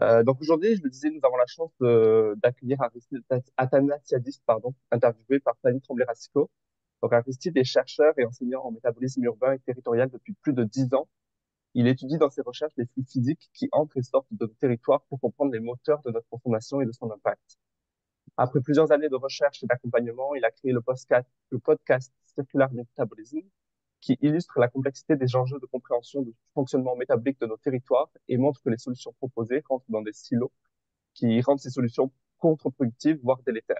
Euh, donc aujourd'hui, je le disais, nous avons la chance d'accueillir Aristide- Athanasiadis, pardon, interviewé par Fanny Tremblay-Racico. Donc Aristide est chercheur et enseignant en métabolisme urbain et territorial depuis plus de dix ans. Il étudie dans ses recherches les flux physiques qui entrent et sortent de nos territoires pour comprendre les moteurs de notre consommation et de son impact. Après plusieurs années de recherche et d'accompagnement, il a créé le podcast, le podcast Circular Métabolisme, qui illustre la complexité des enjeux de compréhension du fonctionnement métabolique de nos territoires et montre que les solutions proposées rentrent dans des silos qui rendent ces solutions contre-productives, voire délétères.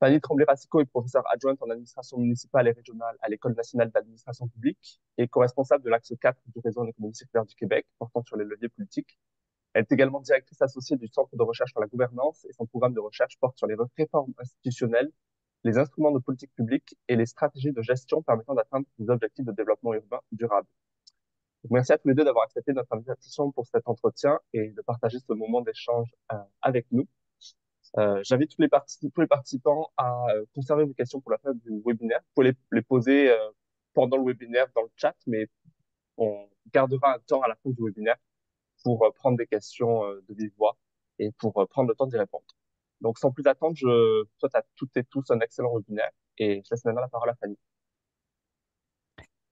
Fanny Tremblay-Racicot est professeure adjointe en administration municipale et régionale à l'École nationale d'administration publique et co-responsable de l'axe 4 du réseau en circulaire du Québec, portant sur les leviers politiques. Elle est également directrice associée du Centre de recherche sur la gouvernance et son programme de recherche porte sur les réformes institutionnelles les instruments de politique publique et les stratégies de gestion permettant d'atteindre les objectifs de développement urbain durable. merci à tous les deux d'avoir accepté notre invitation pour cet entretien et de partager ce moment d'échange euh, avec nous. Euh, J'invite tous, tous, les participants à euh, conserver vos questions pour la fin du webinaire. Vous pouvez les, poser euh, pendant le webinaire dans le chat, mais on gardera un temps à la fin du webinaire pour prendre des questions de vive voix et pour prendre le temps d'y répondre. Donc, sans plus attendre, je souhaite à toutes et tous un excellent webinaire et je laisse maintenant la parole à Fanny.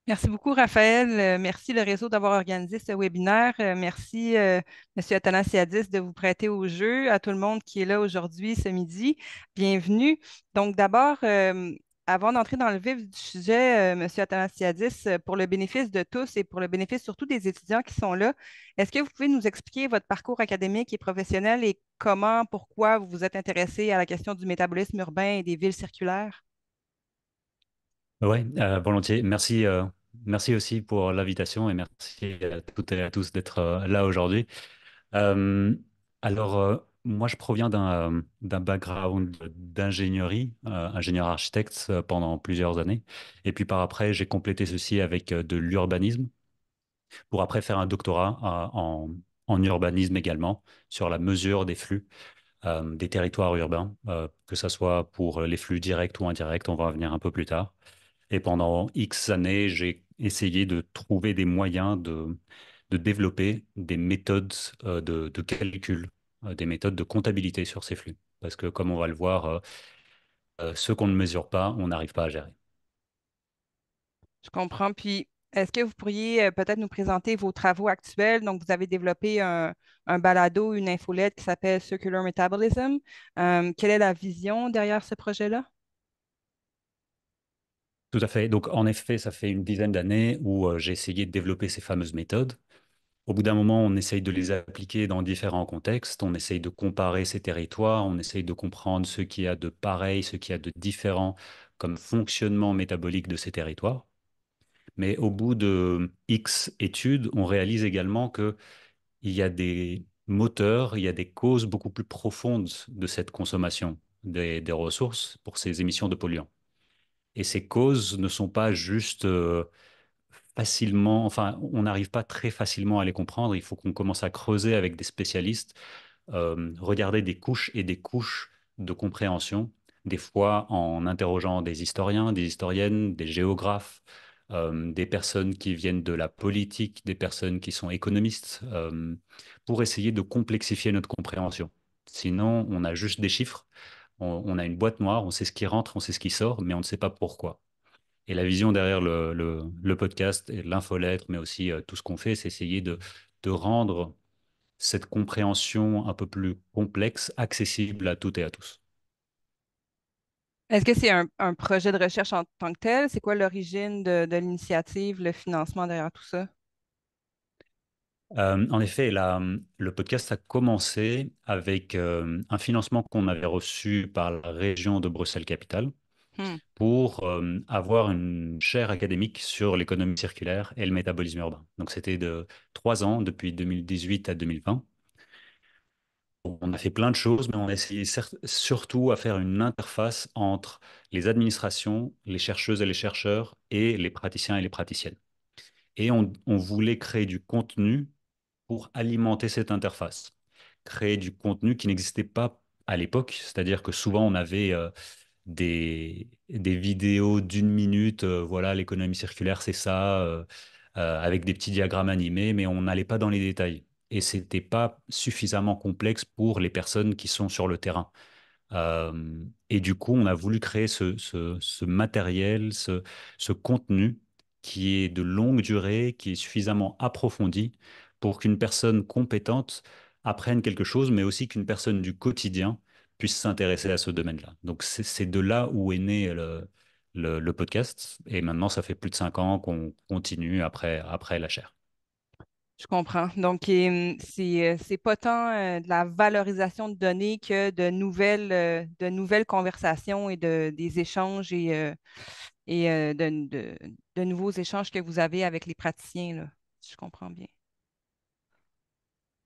Merci beaucoup, Raphaël. Euh, merci le réseau d'avoir organisé ce webinaire. Euh, merci, euh, M. Athanasiadis, de vous prêter au jeu. À tout le monde qui est là aujourd'hui, ce midi, bienvenue. Donc, d'abord, avant d'entrer dans le vif du sujet, euh, Monsieur M. Athanasiadis, euh, pour le bénéfice de tous et pour le bénéfice surtout des étudiants qui sont là, est-ce que vous pouvez nous expliquer votre parcours académique et professionnel et comment, pourquoi vous vous êtes intéressé à la question du métabolisme urbain et des villes circulaires? Oui, euh, volontiers. Merci. merci aussi pour l'invitation et merci à toutes et à tous d'être là aujourd'hui. alors, moi, je proviens d'un euh, background d'ingénierie, euh, ingénieur architecte euh, pendant plusieurs années. Et puis par après, j'ai complété ceci avec de l'urbanisme pour après faire un doctorat en, urbanisme également sur la mesure des flux des territoires urbains, que ce soit pour les flux directs ou indirects, on va en venir un peu plus tard. Et pendant X années, j'ai essayé de trouver des moyens de, de développer des méthodes de, de calcul euh, des méthodes de comptabilité sur ces flux. Parce que comme on va le voir, euh, euh, ce qu'on ne mesure pas, on n'arrive pas à gérer. Je comprends. Puis, est-ce que vous pourriez peut-être nous présenter vos travaux actuels? Donc, vous avez développé un, balado, une infolette qui s'appelle Circular Metabolism. quelle est la vision derrière ce projet-là? Tout à fait. Donc, en effet, ça fait une dizaine d'années où j'ai essayé de développer ces fameuses méthodes au bout d'un moment, on essaye de les appliquer dans différents contextes, on essaye de comparer ces territoires, on essaye de comprendre ce qu'il y a de pareil, ce qu'il y a de différent comme fonctionnement métabolique de ces territoires. Mais au bout de X études, on réalise également que il y a des moteurs, il y a des causes beaucoup plus profondes de cette consommation des, ressources pour ces émissions de polluants. Et ces causes ne sont pas juste euh, facilement, enfin, on n'arrive pas très facilement à les comprendre. Il faut qu'on commence à creuser avec des spécialistes, euh, regarder des couches et des couches de compréhension, des fois en interrogeant des historiens, des historiennes, des géographes, euh, des personnes qui viennent de la politique, des personnes qui sont économistes, euh, pour essayer de complexifier notre compréhension. Sinon, on a juste des chiffres, on, a une boîte noire, on sait ce qui rentre, on sait ce qui sort, mais on ne sait pas pourquoi. Et la vision derrière le, podcast et l'infolettre, mais aussi euh, tout ce qu'on fait, c'est essayer de, de, rendre cette compréhension un peu plus complexe accessible à toutes et à tous. Est-ce que c'est un, projet de recherche en tant que tel? C'est quoi l'origine de, l'initiative, le financement derrière tout ça? Euh, en effet, la, le podcast a commencé avec euh, un financement qu'on avait reçu par la région de Bruxelles-Capitale, Hmm. pour euh, avoir une chaire académique sur l'économie circulaire et le métabolisme urbain. Donc c'était de trois ans, depuis 2018 à 2020. On a fait plein de choses, mais on a essayé surtout à faire une interface entre les administrations, les chercheuses et les chercheurs, et les praticiens et les praticiennes. Et on, voulait créer du contenu pour alimenter cette interface, créer du contenu qui n'existait pas à l'époque, c'est-à-dire que souvent on avait euh, des, vidéos d'une minute, euh, voilà, l'économie circulaire, c'est ça, euh, euh, avec des petits diagrammes animés, mais on n'allait pas dans les détails. Et ce n'était pas suffisamment complexe pour les personnes qui sont sur le terrain. et du coup, on a voulu créer ce, matériel, ce, contenu qui est de longue durée, qui est suffisamment approfondi pour qu'une personne compétente apprenne quelque chose, mais aussi qu'une personne du quotidien puissent s'intéresser à ce domaine-là. Donc c'est de là où est né le, podcast. Et maintenant, ça fait plus de cinq ans qu'on continue après, après la chaire. Je comprends. Donc, hum, euh, c'est pas tant euh, de la valorisation de données que de nouvelles, euh, de nouvelles conversations et de, des échanges et, et de, de, nouveaux échanges que vous avez avec les praticiens. Je comprends bien.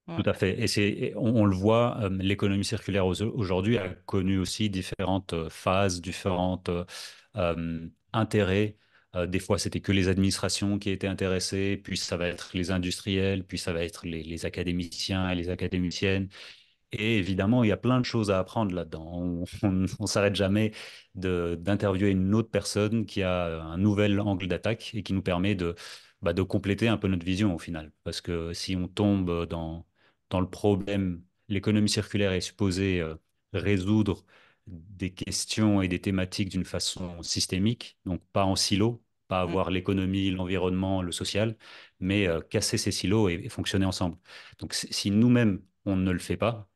Tout à fait. Et c'est, on, le voit, euh, l'économie circulaire aujourd'hui a connu aussi différentes euh, phases, différents euh, intérêts. des fois, c'était que les administrations qui étaient intéressées, puis ça va être les industriels, puis ça va être les, académiciens et les académiciennes. Et évidemment, il y a plein de choses à apprendre là-dedans. On ne s'arrête jamais d'interviewer une autre personne qui a un nouvel angle d'attaque et qui nous permet de, bah, de compléter un peu notre vision au final. Parce que si on tombe dans dans le problème, l'économie circulaire est supposée euh, résoudre des questions et des thématiques d'une façon systémique, donc pas en silo, pas mmh. avoir l'économie, l'environnement, le social, mais euh, casser ces silos et, fonctionner ensemble. Donc si nous-mêmes, on ne le fait pas,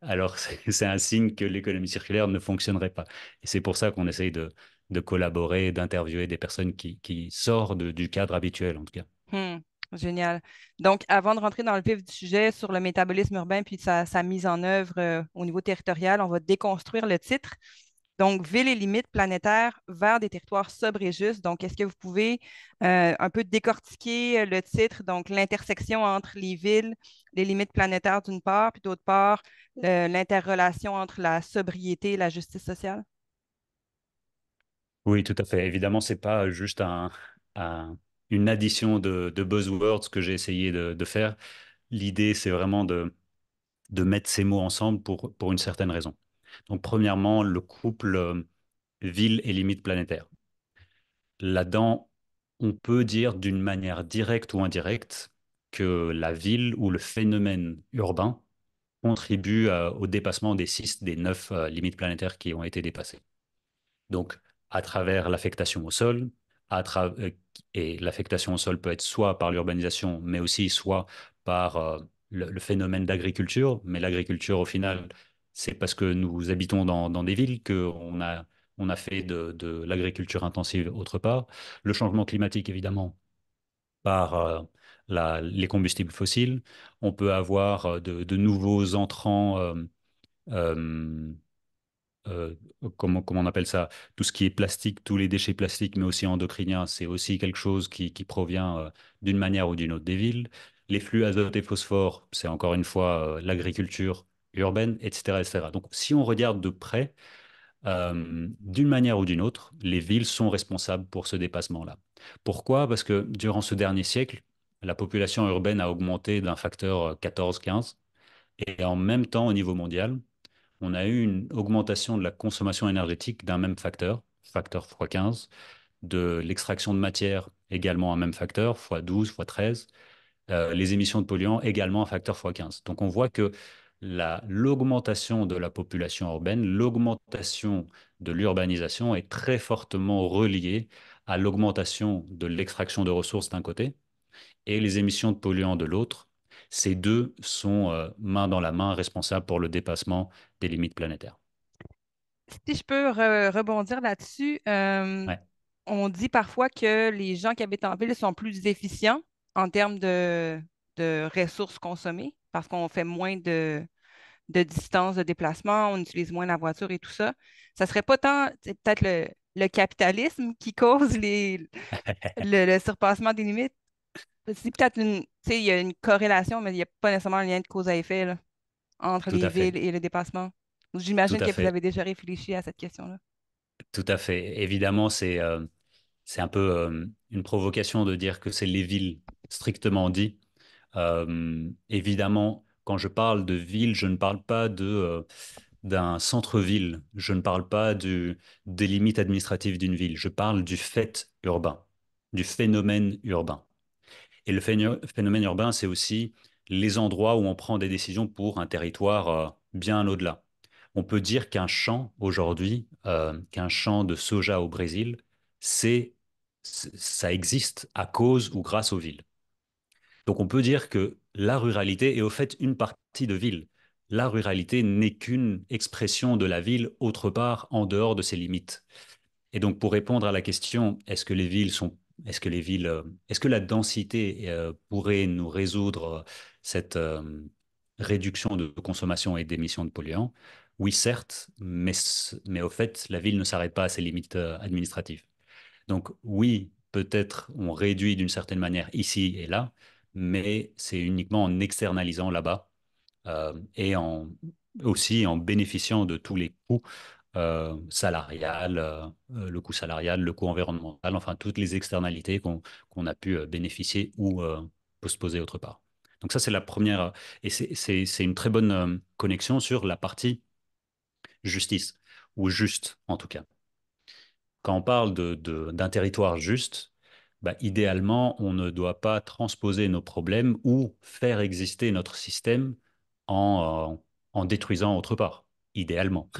alors c'est un signe que l'économie circulaire ne fonctionnerait pas. Et c'est pour ça qu'on essaye de, collaborer, d'interviewer des personnes qui, sortent du cadre habituel, en tout cas. Mmh. Génial. Donc, avant de rentrer dans le vif du sujet sur le métabolisme urbain puis sa, mise en œuvre euh, au niveau territorial, on va déconstruire le titre. Donc, Ville et limites planétaires vers des territoires sobres et justes. Donc, est-ce que vous pouvez euh, un peu décortiquer euh, le titre, donc l'intersection entre les villes, les limites planétaires d'une part, puis d'autre part, l'interrelation entre la sobriété et la justice sociale? Oui, tout à fait. Évidemment, ce n'est pas juste un une addition de, buzzwords que j'ai essayé de, faire. L'idée, c'est vraiment de, mettre ces mots ensemble pour, une certaine raison. Donc, premièrement, le couple euh, ville et limite planétaire. Là-dedans, on peut dire d'une manière directe ou indirecte que la ville ou le phénomène urbain contribue euh, au dépassement des six, des neuf euh, limites planétaires qui ont été dépassées. Donc, à travers l'affectation au sol, euh, et l'affectation au sol peut être soit par l'urbanisation, mais aussi soit par euh, le, phénomène d'agriculture. Mais l'agriculture, au final, c'est parce que nous habitons dans, des villes qu'on a, on a fait de, l'agriculture intensive autre part. Le changement climatique, évidemment, par euh, les combustibles fossiles. On peut avoir de, nouveaux entrants. Euh, comment, on appelle ça, tout ce qui est plastique, tous les déchets plastiques, mais aussi endocriniens, c'est aussi quelque chose qui, provient euh, d'une manière ou d'une autre des villes. Les flux azote et phosphore, c'est encore une fois euh, l'agriculture urbaine, etc., etc. Donc, si on regarde de près, d'une manière ou d'une autre, les villes sont responsables pour ce dépassement-là. Pourquoi Parce que durant ce dernier siècle, la population urbaine a augmenté d'un facteur 14-15, et en même temps, au niveau mondial, on a eu une augmentation de la consommation énergétique d'un même facteur, facteur x15, de l'extraction de matière également un même facteur, x12, x13, euh, les émissions de polluants également un facteur x15. Donc on voit que l'augmentation de la population urbaine, l'augmentation de l'urbanisation est très fortement reliée à l'augmentation de l'extraction de ressources d'un côté et les émissions de polluants de l'autre, ces deux sont euh, main dans la main responsables pour le dépassement des limites planétaires. Si je peux rebondir là-dessus, euh, on dit parfois que les gens qui habitent en ville sont plus efficients en termes de, ressources consommées parce qu'on fait moins de, de distance de déplacement, on utilise moins la voiture et tout ça. Ça serait pas tant peut-être le, capitalisme qui cause le, le, surpassement des limites. C'est peut-être une, il y a une corrélation, mais il n'y a pas nécessairement un lien de cause à effet là, entre les villes et le dépassement. J'imagine que vous avez déjà réfléchi à cette question-là. Tout à fait. Évidemment, c'est euh, c'est un peu euh, une provocation de dire que c'est les villes, strictement dit. Euh, évidemment, quand je parle de ville, je ne parle pas de d'un centre-ville. Je ne parle pas des limites administratives d'une ville. Je parle du fait urbain, du phénomène urbain. Et le phénomène urbain, c'est aussi les endroits où on prend des décisions pour un territoire euh, bien au-delà. On peut dire qu'un champ aujourd'hui, euh, qu'un champ de soja au Brésil, c'est ça existe à cause ou grâce aux villes. Donc on peut dire que la ruralité est au fait une partie de ville. La ruralité n'est qu'une expression de la ville autre part en dehors de ses limites. Et donc pour répondre à la question est-ce que les villes sont est-ce que les villes, euh, est-ce que la densité euh, pourrait nous résoudre euh, cette réduction de consommation et d'émissions de polluants Oui, certes, mais, mais au fait, la ville ne s'arrête pas à ses limites administratives. Donc oui, peut-être on réduit d'une certaine manière ici et là, mais c'est uniquement en externalisant là-bas et en, aussi en bénéficiant de tous les coûts salariale, euh, salarial, euh, euh, le coût salarial, le coût environnemental, enfin toutes les externalités qu'on a pu bénéficier ou poser autre part. Donc ça, c'est la première, et c'est une très bonne connexion sur la partie justice, ou juste en tout cas. Quand on parle d'un territoire juste, bah, idéalement, on ne doit pas transposer nos problèmes ou faire exister notre système en détruisant autre part, idéalement.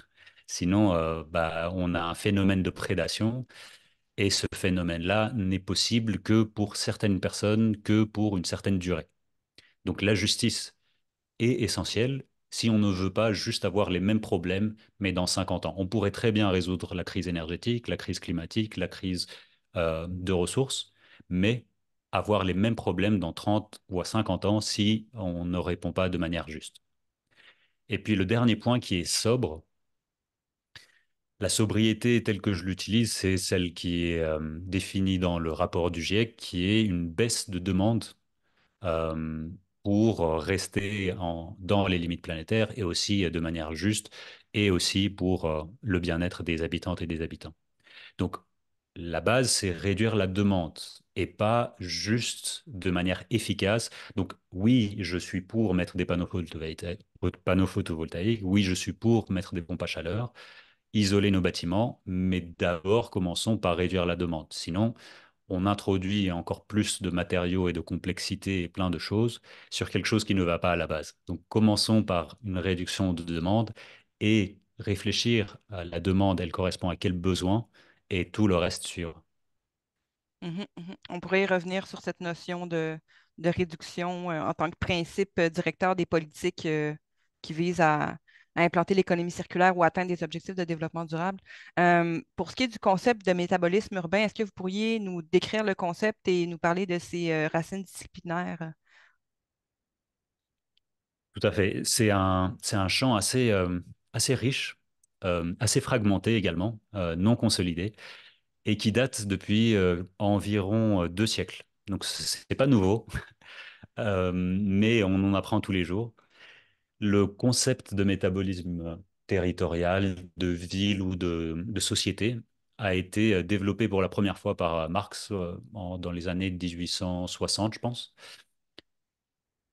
Sinon, euh, bah, on a un phénomène de prédation. Et ce phénomène-là n'est possible que pour certaines personnes, que pour une certaine durée. Donc la justice est essentielle si on ne veut pas juste avoir les mêmes problèmes, mais dans 50 ans. On pourrait très bien résoudre la crise énergétique, la crise climatique, la crise euh, de ressources, mais avoir les mêmes problèmes dans 30 ou 50 ans si on ne répond pas de manière juste. Et puis le dernier point qui est sobre, la sobriété telle que je l'utilise, c'est celle qui est définie dans le rapport du GIEC, qui est une baisse de demande pour rester dans les limites planétaires et aussi de manière juste, et aussi pour le bien-être des habitantes et des habitants. Donc, la base, c'est réduire la demande et pas juste de manière efficace. Donc oui, je suis pour mettre des panneaux photovoltaïques. Oui, je suis pour mettre des pompes à chaleur isoler nos bâtiments, mais d'abord commençons par réduire la demande. Sinon, on introduit encore plus de matériaux et de complexité et plein de choses sur quelque chose qui ne va pas à la base. Donc commençons par une réduction de demande et réfléchir à la demande, elle correspond à quel besoin et tout le reste suivre. Mmh mmh on pourrait revenir sur cette notion de, réduction euh, en tant que principe euh, directeur des politiques euh, qui vise à, à implanter l'économie circulaire ou atteindre des objectifs de développement durable. Euh, pour ce qui est du concept de métabolisme urbain, est-ce que vous pourriez nous décrire le concept et nous parler de ses euh, racines disciplinaires? Tout à fait. C'est un, un champ assez, euh, assez riche, assez fragmenté également, non consolidé, et qui date depuis environ deux siècles. Donc, ce n'est pas nouveau, mais on en apprend tous les jours le concept de métabolisme territorial, de ville ou de, société a été euh, développé pour la première fois par euh, Marx euh, dans les années 1860, je pense,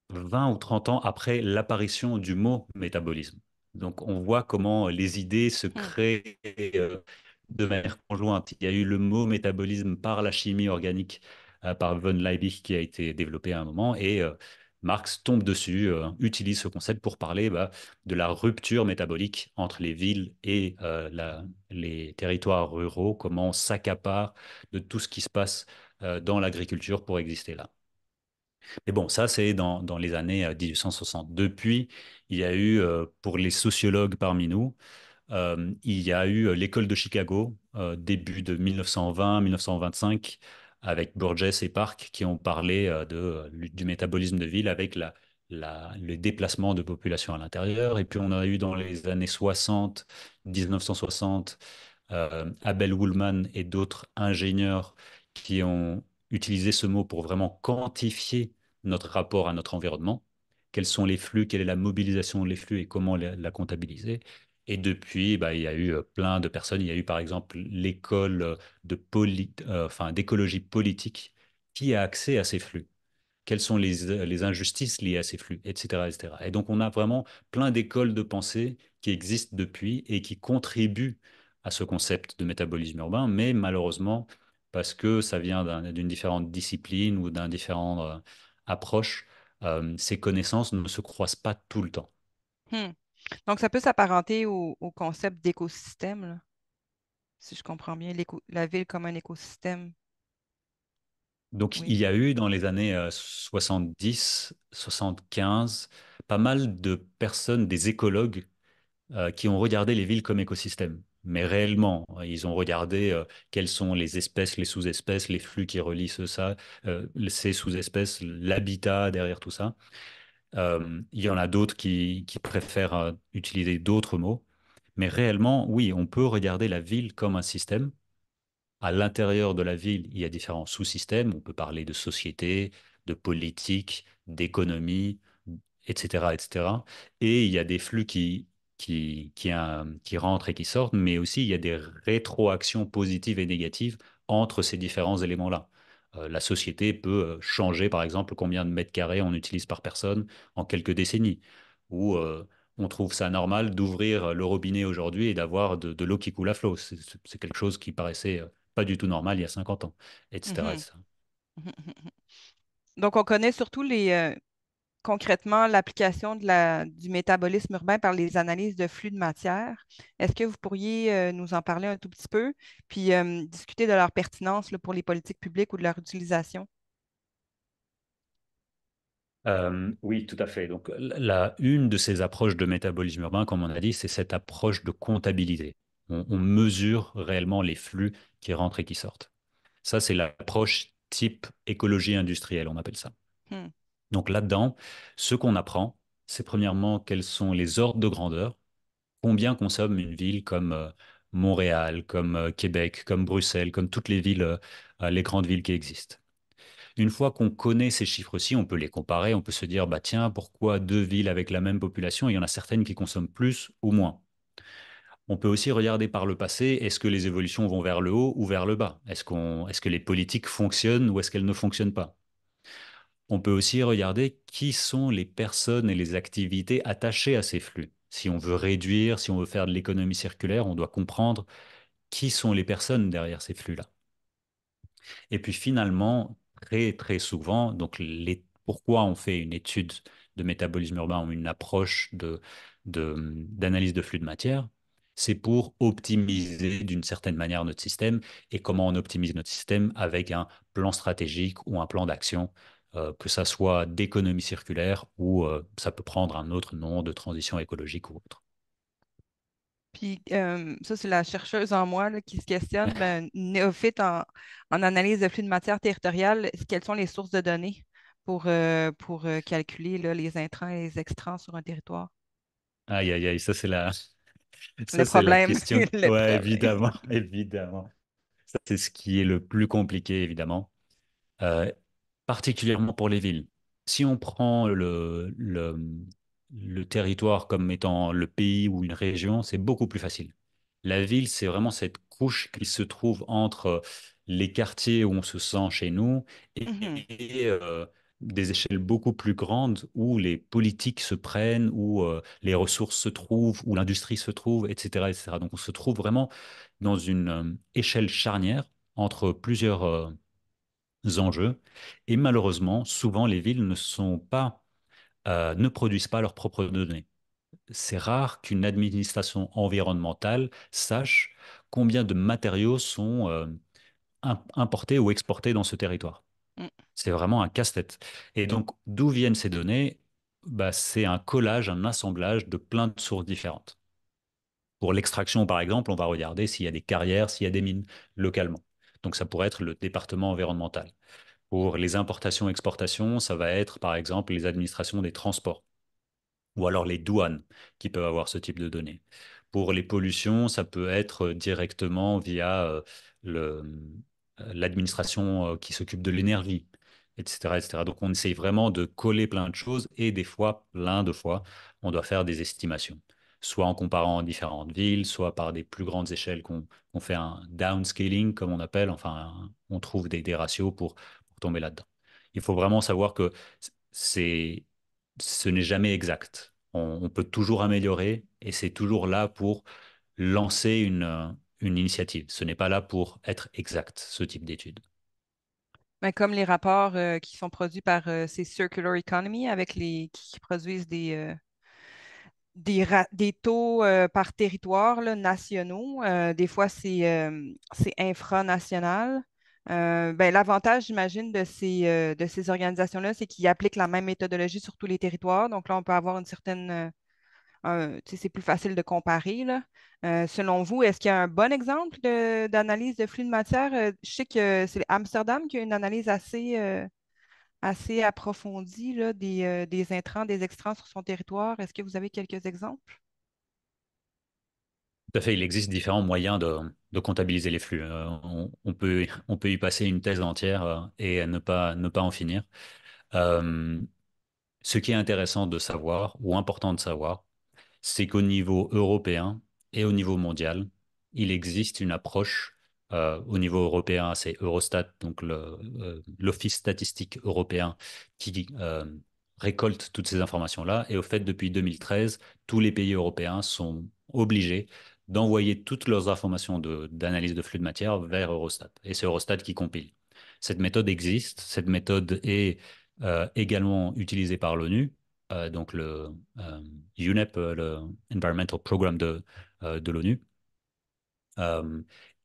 20 ou 30 ans après l'apparition du mot métabolisme. Donc on voit comment les idées se mmh. créent de manière conjointe. Il y a eu le mot métabolisme par la chimie organique, par von Liebig, qui a été développé à un moment, et Marx tombe dessus, euh, utilise ce concept pour parler bah, de la rupture métabolique entre les villes et euh, les territoires ruraux, comment on s'accapare de tout ce qui se passe euh, dans l'agriculture pour exister là. Mais bon, ça, c'est dans, dans, les années 1860. Depuis, il y a eu, pour les sociologues parmi nous, il y a eu l'école de Chicago, début de 1920-1925, avec Burgess et Park qui ont parlé euh, de, euh, du métabolisme de ville avec le déplacement de population à l'intérieur. Et puis on a eu dans les années 60, 1960, euh, Abel Woolman et d'autres ingénieurs qui ont utilisé ce mot pour vraiment quantifier notre rapport à notre environnement. Quels sont les flux, quelle est la mobilisation des flux et comment la comptabiliser. Et depuis, bah, il y a eu plein de personnes. Il y a eu par exemple l'école d'écologie politique qui a accès à ces flux. Quelles sont les, injustices liées à ces flux, etc., etc. Et donc on a vraiment plein d'écoles de pensée qui existent depuis et qui contribuent à ce concept de métabolisme urbain, mais malheureusement, parce que ça vient d'une différente discipline ou d'un différent approche, ces connaissances ne se croisent pas tout le temps. Mmh. Donc, ça peut s'apparenter au, concept d'écosystème, si je comprends bien, la ville comme un écosystème. Donc, il y a eu dans les années 70, euh, 75, pas mal de personnes, des écologues, euh, qui ont regardé les villes comme écosystèmes. Mais réellement, ils ont regardé euh, quelles sont les espèces, les sous-espèces, les flux qui relient ça, ces sous-espèces, l'habitat derrière tout ça. Euh, il y en a d'autres qui, préfèrent euh, utiliser d'autres mots. Mais réellement, oui, on peut regarder la ville comme un système. À l'intérieur de la ville, il y a différents sous-systèmes. On peut parler de société, de politique, d'économie, etc., etc. Et il y a des flux euh, qui rentrent et qui sortent, mais aussi il y a des rétroactions positives et négatives entre ces différents éléments-là. Euh, la société peut euh, changer, par exemple, combien de mètres carrés on utilise par personne en quelques décennies. Ou euh, on trouve ça normal d'ouvrir le robinet aujourd'hui et d'avoir de, l'eau qui coule à flot. C'est quelque chose qui paraissait pas du tout normal il y a 50 ans, etc. Mmh mmh mmh Donc, on connaît surtout les, concrètement l'application du métabolisme urbain par les analyses de flux de matière. Est-ce que vous pourriez euh, nous en parler un tout petit peu, puis euh, discuter de leur pertinence pour les politiques publiques ou de leur utilisation? Euh, oui, tout à fait. Donc, une de ces approches de métabolisme urbain, comme on a dit, c'est cette approche de comptabilité. On, mesure réellement les flux qui rentrent et qui sortent. Ça, c'est l'approche type écologie industrielle, on appelle ça. Hmm. Donc là-dedans, ce qu'on apprend, c'est premièrement quels sont les ordres de grandeur, combien consomme une ville comme euh, Montréal, comme euh, Québec, comme Bruxelles, comme toutes les villes, euh, les grandes villes qui existent. Une fois qu'on connaît ces chiffres-ci, on peut les comparer, on peut se dire, bah tiens, pourquoi deux villes avec la même population, il y en a certaines qui consomment plus ou moins. On peut aussi regarder par le passé, est-ce que les évolutions vont vers le haut ou vers le bas Est-ce est que les politiques fonctionnent ou est-ce qu'elles ne fonctionnent pas on peut aussi regarder qui sont les personnes et les activités attachées à ces flux. Si on veut réduire, si on veut faire de l'économie circulaire, on doit comprendre qui sont les personnes derrière ces flux-là. Et puis finalement, très très souvent, donc pourquoi on fait une étude de métabolisme urbain ou une approche d'analyse de, de flux de matière, c'est pour optimiser d'une certaine manière notre système et comment on optimise notre système avec un plan stratégique ou un plan d'action euh, que ça soit d'économie circulaire ou euh, ça peut prendre un autre nom de transition écologique ou autre. Puis euh, ça, c'est la chercheuse en moi qui se questionne, ben, néophyte en, en, analyse de flux de matière territoriale, quelles sont les sources de données pour, pour calculer les intrants et les extrants sur un territoire? Aïe, aïe, aïe, ça c'est la... le problème. La évidemment, évidemment. C'est ce qui est le plus compliqué, évidemment. Euh, particulièrement pour les villes. Si on prend le, le, territoire comme étant le pays ou une région, c'est beaucoup plus facile. La ville, c'est vraiment cette couche qui se trouve entre les quartiers où on se sent chez nous et, mmh euh, des échelles beaucoup plus grandes où les politiques se prennent, où euh, les ressources se trouvent, où l'industrie se trouve, etc., etc. Donc on se trouve vraiment dans une euh, échelle charnière entre plusieurs enjeux. Et malheureusement, souvent, les villes ne, sont pas, euh, ne produisent pas leurs propres données. C'est rare qu'une administration environnementale sache combien de matériaux sont euh, importés ou exportés dans ce territoire. Mm. C'est vraiment un casse-tête. Et donc, d'où viennent ces données bah, C'est un collage, un assemblage de plein de sources différentes. Pour l'extraction, par exemple, on va regarder s'il y a des carrières, s'il y a des mines localement. Donc ça pourrait être le département environnemental. Pour les importations-exportations, ça va être par exemple les administrations des transports ou alors les douanes qui peuvent avoir ce type de données. Pour les pollutions, ça peut être euh, directement via euh, euh, l'administration qui s'occupe de l'énergie, etc., etc. Donc on essaye vraiment de coller plein de choses et des fois, plein de fois, on doit faire des estimations soit en comparant différentes villes, soit par des plus grandes échelles qu'on fait un downscaling, comme on appelle. Enfin, on trouve des, ratios pour, tomber là-dedans. Il faut vraiment savoir que ce n'est jamais exact. On, peut toujours améliorer et c'est toujours là pour lancer une, une initiative. Ce n'est pas là pour être exact, ce type d'étude. Ben, comme les rapports euh, qui sont produits par euh, ces Circular Economy avec les, qui, produisent des, euh, des, taux euh, par territoire nationaux. Euh, des fois, c'est euh, infranational. Ben, L'avantage, j'imagine, de ces, organisations-là, c'est qu'ils appliquent la même méthodologie sur tous les territoires. Donc là, on peut avoir une certaine c'est plus facile de comparer. selon vous, est-ce qu'il y a un bon exemple d'analyse de, flux de matière? je sais que c'est Amsterdam qui a une analyse assez, assez approfondie là, des, euh, des, intrants, des extrants sur son territoire. Est-ce que vous avez quelques exemples? Tout à fait, il existe différents moyens de, de comptabiliser les flux. Euh, on, peut, on peut y passer une thèse entière euh, et ne pas, ne pas en finir. ce qui est intéressant de savoir, ou important de savoir, c'est qu'au niveau européen et au niveau mondial, il existe une approche euh, au niveau européen, c'est Eurostat, donc euh, l'Office statistique européen, qui euh, récolte toutes ces informations-là. Et au fait, depuis 2013, tous les pays européens sont obligés d'envoyer toutes leurs informations d'analyse de, flux de matière vers Eurostat. Et c'est Eurostat qui compile. Cette méthode existe, cette méthode est également utilisée par l'ONU, donc le UNEP, le Environmental Programme de, de l'ONU.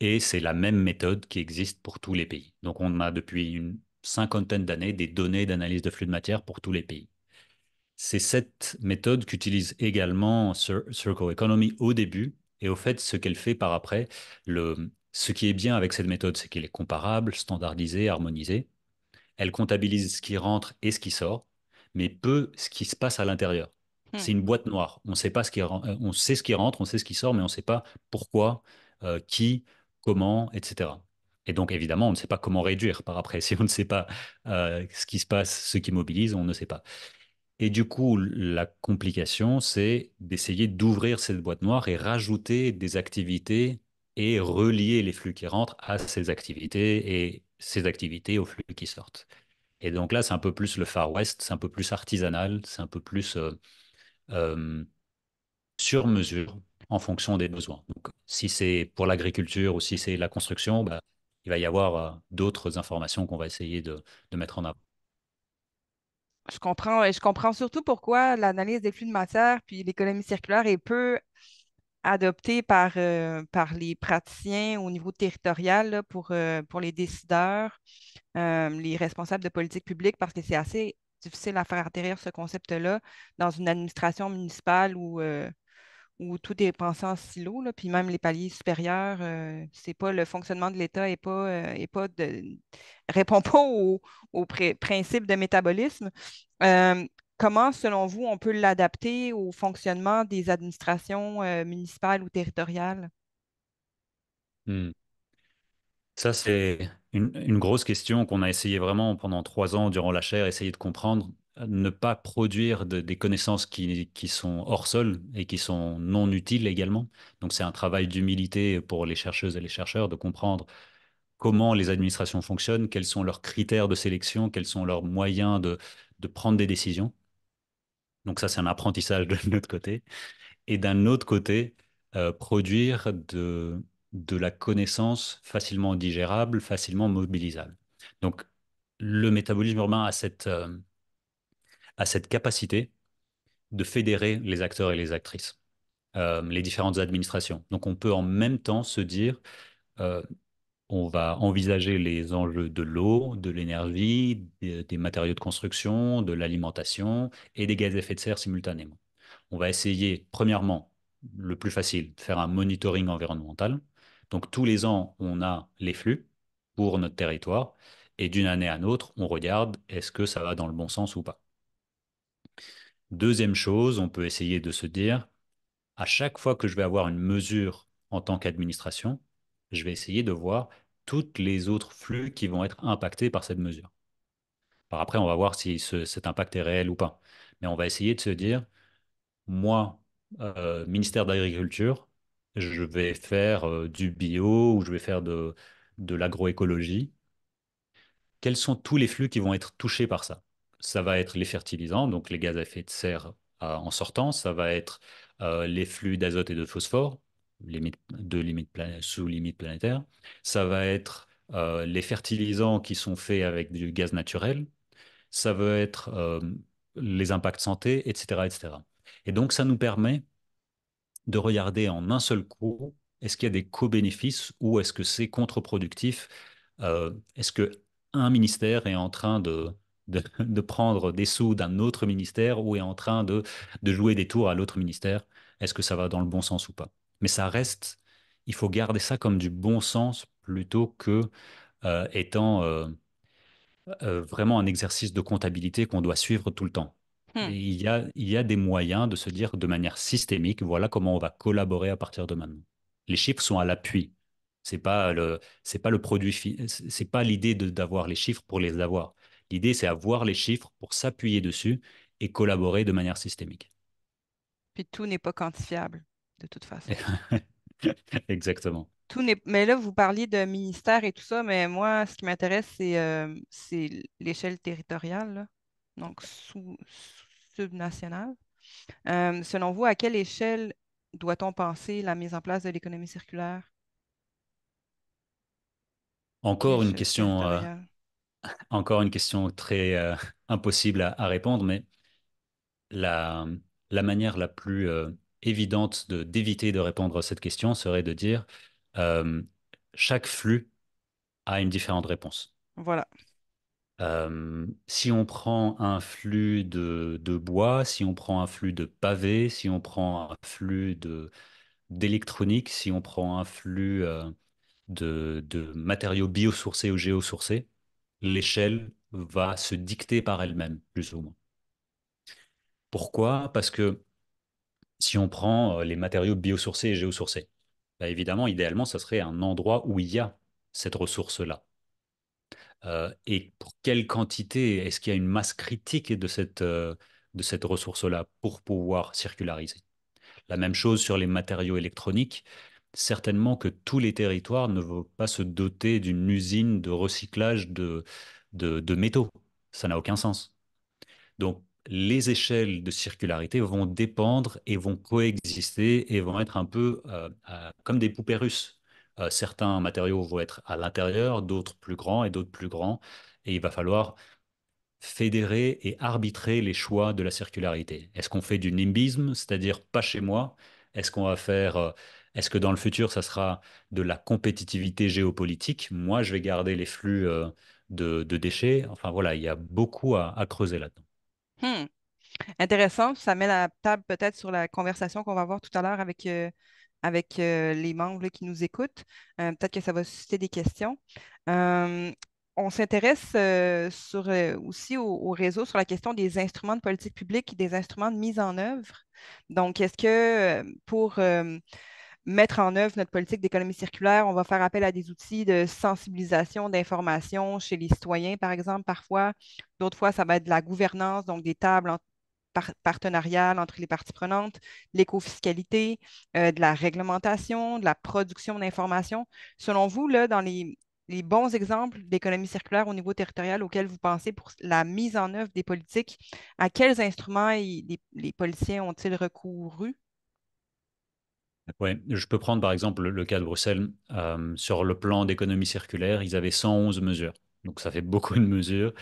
Et c'est la même méthode qui existe pour tous les pays. Donc on a depuis une cinquantaine d'années des données d'analyse de flux de matière pour tous les pays. C'est cette méthode qu'utilise également Circle Economy au début. Et au fait, ce qu'elle fait par après, le, ce qui est bien avec cette méthode, c'est qu'elle est comparable, standardisée, harmonisée. Elle comptabilise ce qui rentre et ce qui sort, mais peu ce qui se passe à l'intérieur. Hmm. C'est une boîte noire. On sait, pas ce qui euh, on sait ce qui rentre, on sait ce qui sort, mais on ne sait pas pourquoi, euh, qui, comment, etc. Et donc, évidemment, on ne sait pas comment réduire par après. Si on ne sait pas euh, ce qui se passe, ce qui mobilise, on ne sait pas. Et du coup, la complication, c'est d'essayer d'ouvrir cette boîte noire et rajouter des activités et relier les flux qui rentrent à ces activités et ces activités aux flux qui sortent. Et donc là, c'est un peu plus le Far West, c'est un peu plus artisanal, c'est un peu plus euh, euh, sur mesure en fonction des besoins. Donc, si c'est pour l'agriculture ou si c'est la construction, bah, il va y avoir euh, d'autres informations qu'on va essayer de, mettre en avant. Je comprends, et je comprends surtout pourquoi l'analyse des flux de matière puis l'économie circulaire est peu adoptée par, euh, les praticiens au niveau territorial euh, pour, les décideurs, les responsables de politique publique, parce que c'est assez difficile à faire atterrir ce concept-là dans une administration municipale ou où tout est pensé en silo, puis même les paliers supérieurs, euh, c'est pas le fonctionnement de l'État et pas, euh, pas répond pas au, au principe de métabolisme. Euh, comment, selon vous, on peut l'adapter au fonctionnement des administrations municipales ou territoriales? Mmh. Ça, c'est une, une, grosse question qu'on a essayé vraiment pendant trois ans durant la chaire, essayer de comprendre ne pas produire des connaissances qui, sont hors sol et qui sont non utiles également. Donc c'est un travail d'humilité pour les chercheuses et les chercheurs de comprendre comment les administrations fonctionnent, quels sont leurs critères de sélection, quels sont leurs moyens de, prendre des décisions. Donc ça, c'est un apprentissage de l'autre côté. Et d'un autre côté, euh, produire de, de la connaissance facilement digérable, facilement mobilisable. Donc le métabolisme urbain a cette... Euh, à cette capacité de fédérer les acteurs et les actrices, euh, les différentes administrations. Donc on peut en même temps se dire, euh, on va envisager les enjeux de l'eau, de l'énergie, des, des, matériaux de construction, de l'alimentation et des gaz à effet de serre simultanément. On va essayer, premièrement, le plus facile, de faire un monitoring environnemental. Donc tous les ans, on a les flux pour notre territoire et d'une année à l'autre, on regarde est-ce que ça va dans le bon sens ou pas. Deuxième chose, on peut essayer de se dire, à chaque fois que je vais avoir une mesure en tant qu'administration, je vais essayer de voir toutes les autres flux qui vont être impactés par cette mesure. Par après, on va voir si cet impact est réel ou pas. Mais on va essayer de se dire, moi, euh, ministère d'Agriculture, je vais faire euh, du bio ou je vais faire de l'agroécologie. Quels sont tous les flux qui vont être touchés par ça ça va être les fertilisants, donc les gaz à effet de serre euh, en sortant, ça va être euh, les flux d'azote et de phosphore, de limite sous limite planétaire, ça va être euh, les fertilisants qui sont faits avec du gaz naturel, ça va être les impacts santé, etc., etc. Et donc ça nous permet de regarder en un seul coup, est-ce qu'il y a des co-bénéfices ou est-ce que c'est contre-productif Est-ce qu'un ministère est en train de de, prendre des sous d'un autre ministère ou est en train de, jouer des tours à l'autre ministère. Est-ce que ça va dans le bon sens ou pas Mais ça reste, il faut garder ça comme du bon sens plutôt que euh, étant euh, euh, vraiment un exercice de comptabilité qu'on doit suivre tout le temps. Hmm. Il, y a, il y a des moyens de se dire de manière systémique, voilà comment on va collaborer à partir de maintenant. Les chiffres sont à l'appui. C'est pas le, c'est pas c'est pas l'idée d'avoir les chiffres pour les avoir. L'idée, c'est avoir les chiffres pour s'appuyer dessus et collaborer de manière systémique. Puis tout n'est pas quantifiable, de toute façon. Exactement. Tout mais là, vous parliez de ministère et tout ça, mais moi, ce qui m'intéresse, c'est euh, l'échelle territoriale, donc subnationale. Euh, selon vous, à quelle échelle doit-on penser la mise en place de l'économie circulaire? Encore une question, euh, encore une question très euh, impossible à, répondre, mais la, manière la plus euh, évidente de, d'éviter de répondre à cette question serait de dire euh, chaque flux a une différente réponse. Voilà. si on prend un flux de, bois, si on prend un flux de pavé, si on prend un flux de, d'électronique, si on prend un flux de matériaux biosourcés ou géosourcés, l'échelle va se dicter par elle-même, plus ou moins. Pourquoi Parce que si on prend euh, les matériaux biosourcés et géosourcés, bah, évidemment, idéalement, ça serait un endroit où il y a cette ressource-là. Euh, et pour quelle quantité Est-ce qu'il y a une masse critique de cette euh, ressource-là pour pouvoir circulariser La même chose sur les matériaux électroniques certainement que tous les territoires ne vont pas se doter d'une usine de recyclage de, métaux. Ça n'a aucun sens. Donc, les échelles de circularité vont dépendre et vont coexister et vont être un peu euh, euh, comme des poupées russes. Euh, certains matériaux vont être à l'intérieur, d'autres plus grands et d'autres plus grands. Et il va falloir fédérer et arbitrer les choix de la circularité. Est-ce qu'on fait du nimbisme, c'est-à-dire pas chez moi, est-ce qu'on va faire euh, Est-ce que dans le futur, ça sera de la compétitivité géopolitique Moi, je vais garder les flux euh, de, déchets. Enfin voilà, il y a beaucoup à, creuser là-dedans. Hmm. Intéressant. Ça met la table peut-être sur la conversation qu'on va avoir tout à l'heure avec, euh, avec les membres qui nous écoutent. peut-être que ça va susciter des questions on s'intéresse euh, euh, aussi au, réseau sur la question des instruments de politique publique et des instruments de mise en œuvre. Donc, est-ce que euh, pour mettre en œuvre notre politique d'économie circulaire, on va faire appel à des outils de sensibilisation, d'information chez les citoyens, par exemple, parfois. D'autres fois, ça va être de la gouvernance, donc des tables partenariales entre les parties prenantes, l'écofiscalité, de la réglementation, de la production d'informations. Selon vous, là, dans les, les bons exemples d'économie circulaire au niveau territorial auxquels vous pensez pour la mise en œuvre des politiques, à quels instruments les, policiers ont-ils recouru? Oui, je peux prendre par exemple le cas de Bruxelles. Euh, sur le plan d'économie circulaire, ils avaient 111 mesures. Donc ça fait beaucoup de mesures.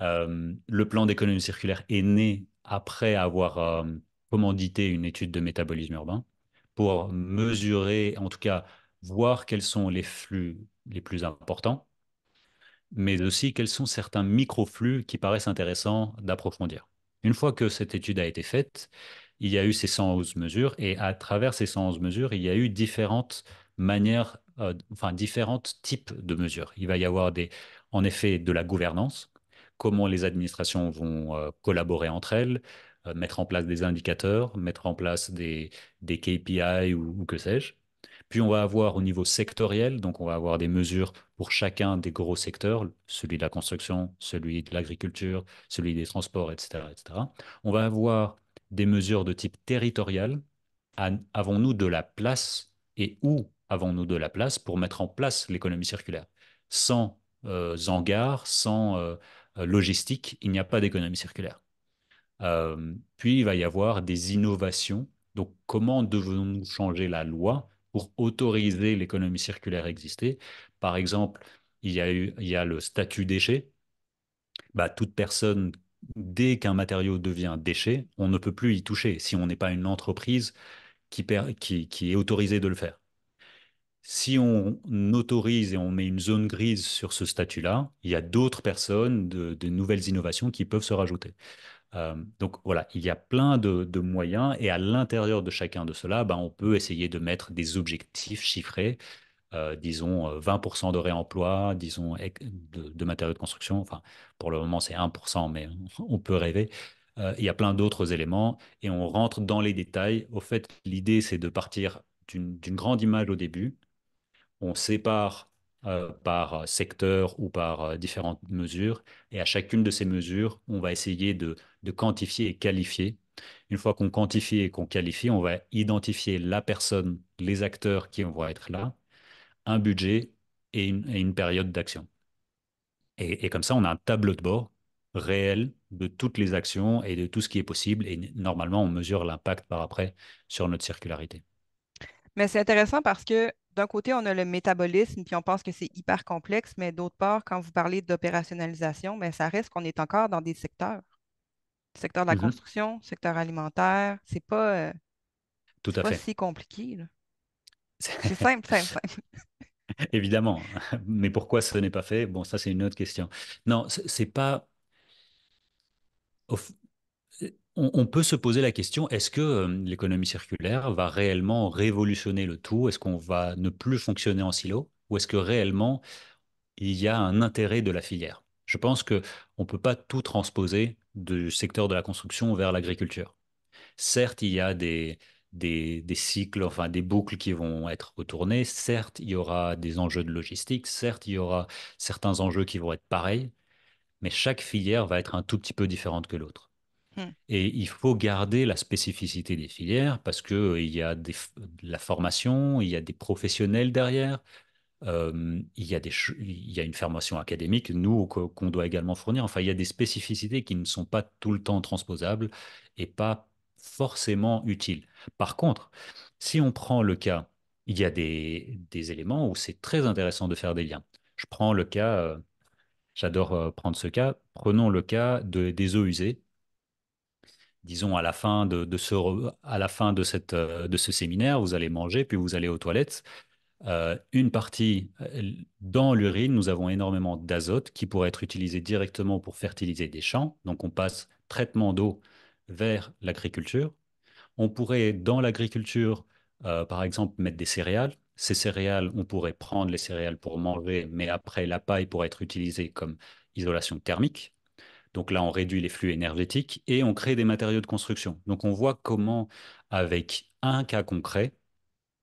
Euh, le plan d'économie circulaire est né après avoir euh, commandité une étude de métabolisme urbain pour mesurer, en tout cas, voir quels sont les flux les plus importants, mais aussi quels sont certains micro-flux qui paraissent intéressants d'approfondir. Une fois que cette étude a été faite, il y a eu ces 111 mesures, et à travers ces 111 mesures, il y a eu différentes manières, euh, enfin différents types de mesures. Il va y avoir des, en effet de la gouvernance, comment les administrations vont euh, collaborer entre elles, euh, mettre en place des indicateurs, mettre en place des, KPI ou que sais-je. Puis on va avoir au niveau sectoriel, donc on va avoir des mesures pour chacun des gros secteurs, celui de la construction, celui de l'agriculture, celui des transports, etc., etc. On va avoir des mesures de type territorial. Avons-nous de la place et où avons-nous de la place pour mettre en place l'économie circulaire Sans euh, hangars, sans euh, euh, logistique, il n'y a pas d'économie circulaire. puis il va y avoir des innovations. Donc comment devons-nous changer la loi pour autoriser l'économie circulaire à exister. Par exemple, il y a, le statut déchet. Bah, toute personne, dès qu'un matériau devient déchet, on ne peut plus y toucher si on n'est pas une entreprise qui, est autorisée de le faire si on autorise et on met une zone grise sur ce statut-là, il y a d'autres personnes, de, nouvelles innovations qui peuvent se rajouter. Euh, donc voilà, il y a plein de, moyens et à l'intérieur de chacun de cela, ben, on peut essayer de mettre des objectifs chiffrés, euh, disons 20% euh, de réemploi, disons de, matériaux de construction, enfin pour le moment c'est 1%, mais on peut rêver. il y a plein d'autres éléments et on rentre dans les détails. Au fait, l'idée c'est de partir d'une grande image au début, on sépare euh, par euh, secteur ou par euh, différentes mesures. Et à chacune de ces mesures, on va essayer de, quantifier et qualifier. Une fois qu'on quantifie et qu'on qualifie, on va identifier la personne, les acteurs qui vont être là, un budget et une, période d'action. Et, et comme ça, on a un tableau de bord réel de toutes les actions et de tout ce qui est possible. Et normalement, on mesure l'impact par après sur notre circularité. Mais c'est intéressant parce que d'un côté, on a le métabolisme, puis on pense que c'est hyper complexe, mais d'autre part, quand vous parlez d'opérationnalisation, ben, ça reste qu'on est encore dans des secteurs. Secteur de la mm-hmm. construction, secteur alimentaire, c'est pas, euh, Tout à pas si compliqué. C'est simple, simple, simple. Évidemment. Mais pourquoi ce n'est pas fait Bon, ça, c'est une autre question. Non, c'est pas on, peut se poser la question, est-ce que euh, l'économie circulaire va réellement révolutionner le tout Est-ce qu'on va ne plus fonctionner en silo Ou est-ce que réellement il y a un intérêt de la filière Je pense que on peut pas tout transposer du secteur de la construction vers l'agriculture. Certes, il y a des, des, des, cycles, enfin des boucles qui vont être retournées. Certes, il y aura des enjeux de logistique, certes, il y aura certains enjeux qui vont être pareils, mais chaque filière va être un tout petit peu différente que l'autre. Hmm. Et il faut garder la spécificité des filières parce qu'il euh, y a de la formation, il y a des professionnels derrière, euh, il, y a des, il y a une formation académique, nous, qu'on doit également fournir. Enfin, il y a des spécificités qui ne sont pas tout le temps transposables et pas forcément utiles. Par contre, si on prend le cas, il y a des, éléments où c'est très intéressant de faire des liens. Je prends le cas, euh, j'adore prendre ce cas, prenons le cas de, des eaux usées disons, à la fin de, ce, à la fin de, cette, euh, de ce séminaire, vous allez manger, puis vous allez aux toilettes. Euh, une partie euh, dans l'urine, nous avons énormément d'azote qui pourrait être utilisé directement pour fertiliser des champs. Donc, on passe traitement d'eau vers l'agriculture. On pourrait, dans l'agriculture, par exemple, mettre des céréales. Ces céréales, on pourrait prendre les céréales pour manger, mais après, la paille pourrait être utilisée comme isolation thermique. Donc là, on réduit les flux énergétiques et on crée des matériaux de construction. Donc on voit comment, avec un cas concret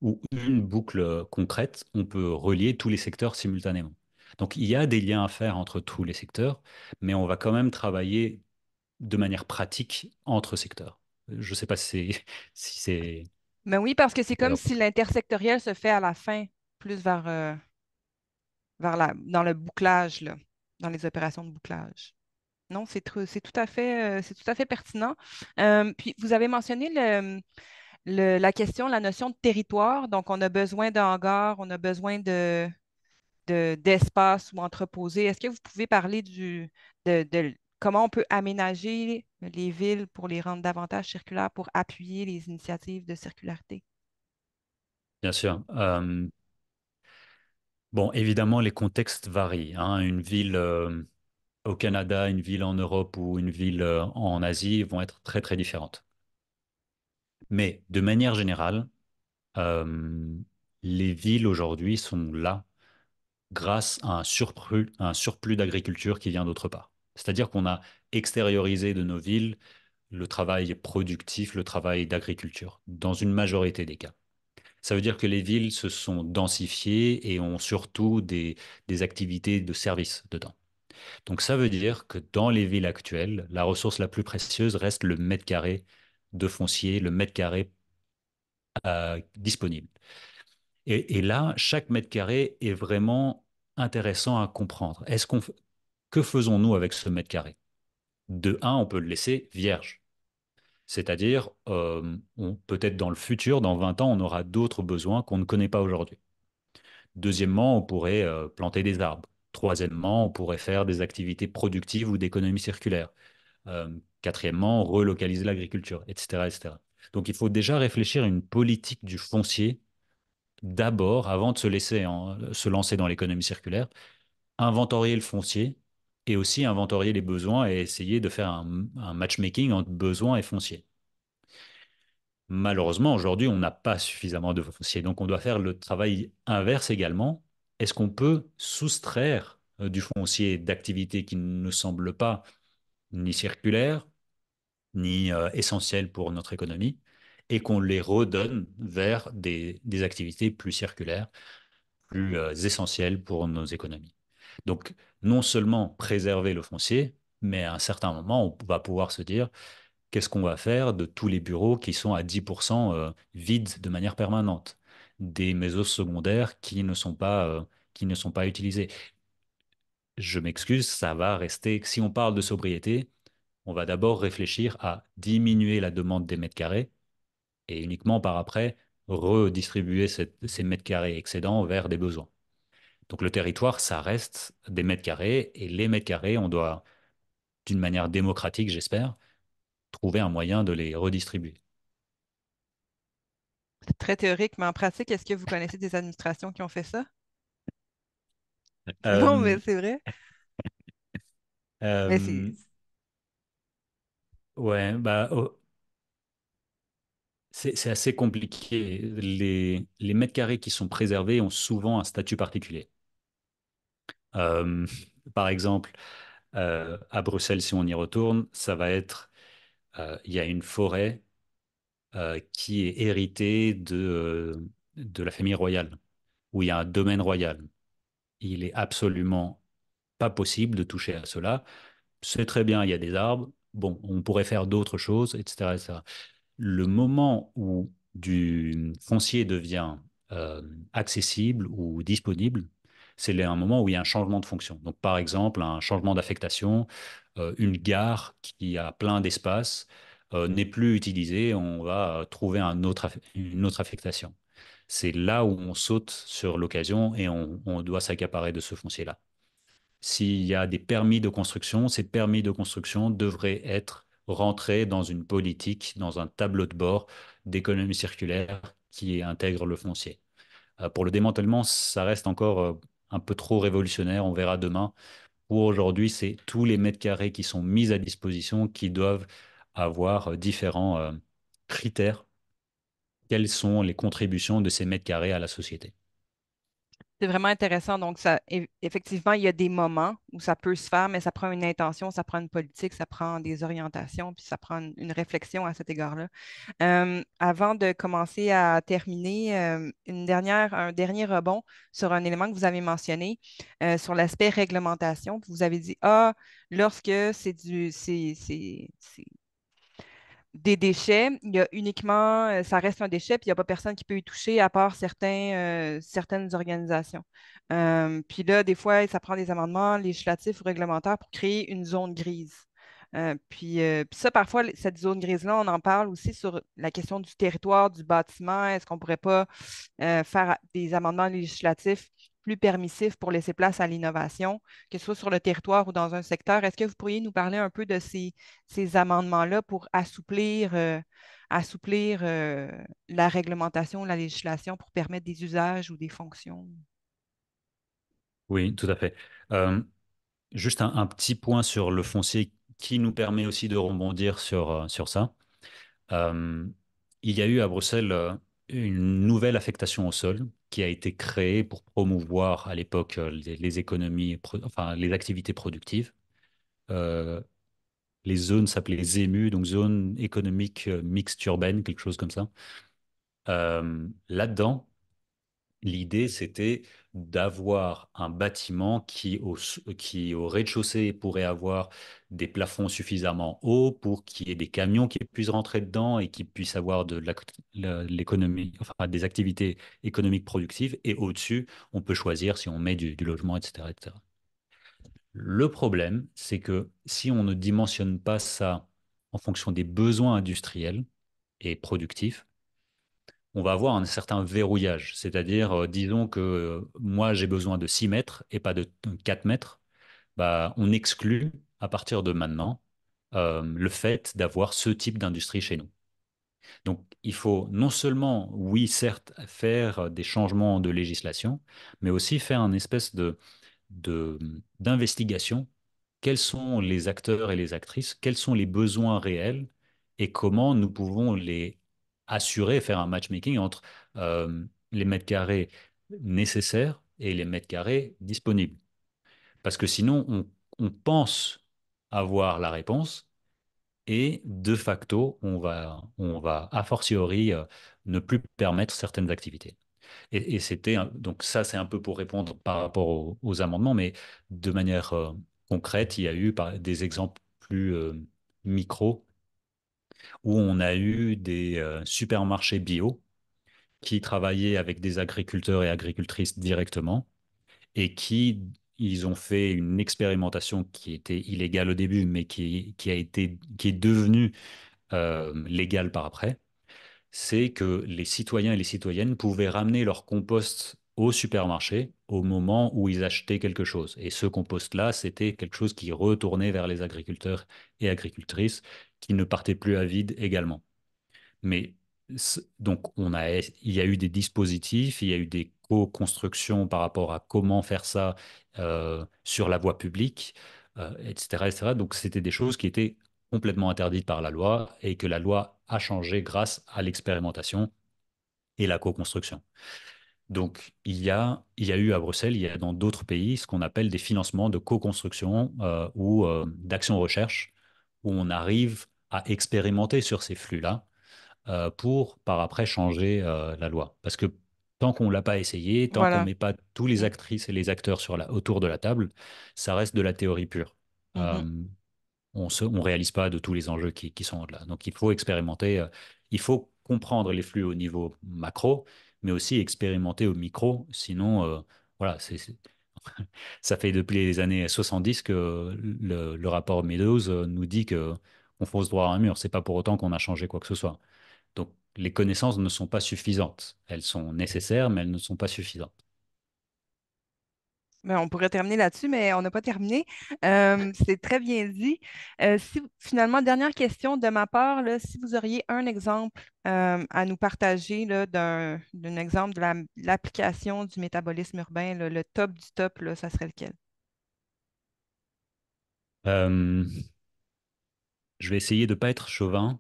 ou une boucle concrète, on peut relier tous les secteurs simultanément. Donc il y a des liens à faire entre tous les secteurs, mais on va quand même travailler de manière pratique entre secteurs. Je ne sais pas si, si c'est... Mais ben oui, parce que c'est comme si l'intersectoriel se fait à la fin, plus vers, euh, dans le bouclage, dans les opérations de bouclage. Non, euh, c'est tout, à fait, pertinent. Euh, puis, vous avez mentionné la question, la notion de territoire. Donc, on a besoin d'hangars, on a besoin d'espace ou entreposés. Est-ce que vous pouvez parler du, de, comment on peut aménager les villes pour les rendre davantage circulaires, pour appuyer les initiatives de circularité? Bien sûr. Euh, bon, évidemment, les contextes varient. Hein. Une ville au Canada, une ville en Europe ou une ville euh, en Asie vont être très très différentes. Mais de manière générale, euh, les villes aujourd'hui sont là grâce à un surplus, d'agriculture qui vient d'autre part. C'est-à-dire qu'on a extériorisé de nos villes le travail productif, le travail d'agriculture, dans une majorité des cas. Ça veut dire que les villes se sont densifiées et ont surtout des, des activités de service dedans. Donc ça veut dire que dans les villes actuelles, la ressource la plus précieuse reste le mètre carré de foncier, le mètre carré euh, disponible. Et, là, chaque mètre carré est vraiment intéressant à comprendre. que faisons-nous avec ce mètre carré De un, on peut le laisser vierge. C'est-à-dire, euh, peut-être dans le futur, dans 20 ans, on aura d'autres besoins qu'on ne connaît pas aujourd'hui. Deuxièmement, on pourrait euh, planter des arbres. Troisièmement, on pourrait faire des activités productives ou d'économie circulaire. Euh, quatrièmement, relocaliser l'agriculture, etc., Donc il faut déjà réfléchir à une politique du foncier d'abord, avant de se, laisser se lancer dans l'économie circulaire, inventorier le foncier et aussi inventorier les besoins et essayer de faire un, un matchmaking entre besoins et foncier. Malheureusement, aujourd'hui, on n'a pas suffisamment de foncier, donc on doit faire le travail inverse également, est-ce qu'on peut soustraire euh, du foncier d'activités qui ne semblent pas ni circulaires, ni euh, essentielles pour notre économie, et qu'on les redonne vers des, des activités plus circulaires, plus euh, essentielles pour nos économies. Donc, non seulement préserver le foncier, mais à un certain moment, on va pouvoir se dire qu'est-ce qu'on va faire de tous les bureaux qui sont à 10% vides de manière permanente des maisons secondaires qui ne sont pas, euh, qui ne sont pas utilisés. Je m'excuse, ça va rester. Si on parle de sobriété, on va d'abord réfléchir à diminuer la demande des mètres carrés et uniquement par après redistribuer ces mètres carrés excédents vers des besoins. Donc le territoire, ça reste des mètres carrés et les mètres carrés, on doit, d'une manière démocratique, j'espère, trouver un moyen de les redistribuer. C'est très théorique, mais en pratique, est-ce que vous connaissez des administrations qui ont fait ça? Euh, non, euh, mais c'est vrai. c'est... Euh, ouais, bah, oh, c'est, assez compliqué. Les, les mètres carrés qui sont préservés ont souvent un statut particulier. par exemple, à Bruxelles, si on y retourne, ça va être, il y a une forêt euh, qui est hérité de, euh, de la famille royale, où il y a un domaine royal. Il est absolument pas possible de toucher à cela. C'est très bien, il y a des arbres. Bon, on pourrait faire d'autres choses, etc., Le moment où du foncier devient euh, accessible ou disponible, c'est un moment où il y a un changement de fonction. Donc, par exemple, un changement d'affectation, une gare qui a plein d'espace, euh, n'est plus utilisé, on va euh, trouver un autre une autre affectation. C'est là où on saute sur l'occasion et on, doit s'accaparer de ce foncier-là. S'il y a des permis de construction, ces permis de construction devraient être rentrés dans une politique, dans un tableau de bord d'économie circulaire qui intègre le foncier. Euh, pour le démantèlement, ça reste encore un peu trop révolutionnaire, on verra demain. Pour aujourd'hui, c'est tous les mètres carrés qui sont mis à disposition qui doivent avoir euh, différents euh, critères. Quelles sont les contributions de ces mètres carrés à la société? C'est vraiment intéressant. Donc, effectivement, il y a des moments où ça peut se faire, mais ça prend une intention, ça prend une politique, ça prend des orientations, puis ça prend une, réflexion à cet égard-là. Euh, avant de commencer à terminer, une dernière, un dernier rebond sur un élément que vous avez mentionné, sur l'aspect réglementation. Vous avez dit, ah, lorsque c'est du, c'est, des déchets, il y a uniquement, euh, ça reste un déchet, puis il n'y a pas personne qui peut y toucher à part certains, euh, certaines organisations. Euh, puis là, des fois, ça prend des amendements législatifs ou réglementaires pour créer une zone grise. puis, puis, ça, parfois, cette zone grise-là, on en parle aussi sur la question du territoire, du bâtiment. Est-ce qu'on ne pourrait pas faire des amendements législatifs plus permissif pour laisser place à l'innovation, que ce soit sur le territoire ou dans un secteur. Est-ce que vous pourriez nous parler un peu de ces, amendements-là pour assouplir, euh, euh, la réglementation, la législation pour permettre des usages ou des fonctions? Oui, tout à fait. Euh, juste un, petit point sur le foncier qui nous permet aussi de rebondir sur ça. il y a eu à Bruxelles une nouvelle affectation au sol qui a été créé pour promouvoir à l'époque euh, les, économies, enfin les activités productives. Euh, les zones s'appelaient ZEMU, donc zones économiques euh, mixtes urbaines, quelque chose comme ça. Là-dedans, l'idée, c'était d'avoir un bâtiment qui au, rez-de-chaussée, pourrait avoir des plafonds suffisamment hauts pour qu'il y ait des camions qui puissent rentrer dedans et qui puissent avoir de l'économie, enfin, des activités économiques productives. Et au-dessus, on peut choisir si on met du, logement, etc. Le problème, c'est que si on ne dimensionne pas ça en fonction des besoins industriels et productifs, on va avoir un certain verrouillage. C'est-à-dire, euh, disons que euh, moi, j'ai besoin de 6 mètres et pas de 4 mètres. Bah, on exclut à partir de maintenant euh, le fait d'avoir ce type d'industrie chez nous. Donc, il faut non seulement, oui, certes, faire des changements de législation, mais aussi faire une espèce de d'investigation. Quels sont les acteurs et les actrices Quels sont les besoins réels Et comment nous pouvons les assurer, faire un matchmaking entre les mètres carrés nécessaires et les mètres carrés disponibles. Parce que sinon, on, pense avoir la réponse et de facto, on va, on va a fortiori euh, ne plus permettre certaines activités. Et, c'était donc ça, c'est un peu pour répondre par rapport aux, amendements, mais de manière euh, concrète, il y a eu des exemples plus micros euh, micro où on a eu des euh, supermarchés bio qui travaillaient avec des agriculteurs et agricultrices directement et qui ils ont fait une expérimentation qui était illégale au début mais qui, est devenue euh, légale par après c'est que les citoyens et les citoyennes pouvaient ramener leur compost au supermarché au moment où ils achetaient quelque chose. Et ce compost-là, c'était quelque chose qui retournait vers les agriculteurs et agricultrices qui ne partaient plus à vide également. Mais donc, on a, il y a eu des dispositifs, il y a eu des co-constructions par rapport à comment faire ça euh, sur la voie publique, etc., euh, etc. Donc, c'était des choses qui étaient complètement interdites par la loi et que la loi a changé grâce à l'expérimentation et la co-construction. Donc, il y, a, il y a eu à Bruxelles, il y a dans d'autres pays ce qu'on appelle des financements de co-construction euh, ou d'action recherche où on arrive à expérimenter sur ces flux-là euh, pour par après changer euh, la loi. Parce que tant qu'on ne l'a pas essayé, tant qu'on ne met pas tous les mm. actrices et les acteurs sur la, autour de la table, ça reste de la théorie pure. Mm-hmm. Euh, on ne on réalise pas de tous les enjeux qui, qui sont là. Donc il faut expérimenter, il faut comprendre les flux au niveau macro, mais aussi expérimenter au micro. Sinon, voilà, c'est Ça fait depuis les années 70 que le, rapport Meadows euh, nous dit que on fonce droit à un mur. C'est pas pour autant qu'on a changé quoi que ce soit. Donc les connaissances ne sont pas suffisantes. Elles sont nécessaires, mais elles ne sont pas suffisantes. Ben, on pourrait terminer là-dessus, mais on n'a pas terminé. Euh, c'est très bien dit. Euh, finalement, dernière question de ma part, si vous auriez un exemple euh, à nous partager d'un, exemple de l'application du métabolisme urbain, le top du top, ça serait lequel? je vais essayer de ne pas être chauvin.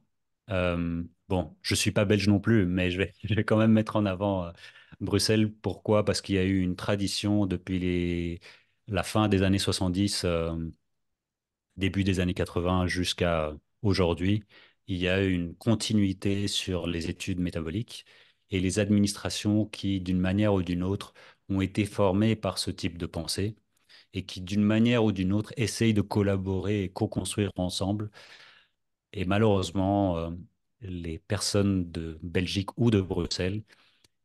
Bon, je ne suis pas belge non plus, mais je vais, quand même mettre en avant euh, Bruxelles. Pourquoi Parce qu'il y a eu une tradition depuis les, la fin des années 70, euh, début des années 80 jusqu'à aujourd'hui. Il y a eu une continuité sur les études métaboliques et les administrations qui, d'une manière ou d'une autre, ont été formées par ce type de pensée et qui, d'une manière ou d'une autre, essayent de collaborer et co-construire ensemble. Et malheureusement, euh, les personnes de Belgique ou de Bruxelles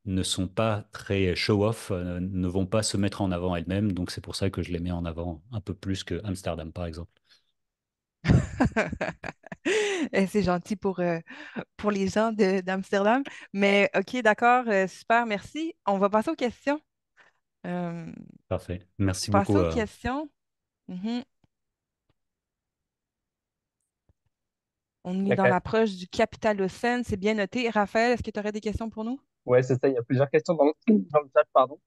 ne sont pas très show-off, euh, ne vont pas se mettre en avant elles-mêmes. Donc c'est pour ça que je les mets en avant un peu plus que Amsterdam, par exemple. Eh, c'est gentil pour, euh, pour les gens d'Amsterdam. Mais OK, d'accord, euh, super, merci. On va passer aux questions. Parfait. Merci beaucoup. Passons aux questions. Mhm. On est dans l'approche du capital au sein, C'est bien noté. Raphaël, est-ce que tu aurais des questions pour nous? Oui, c'est ça. Il y a plusieurs questions dans, le chat, pardon.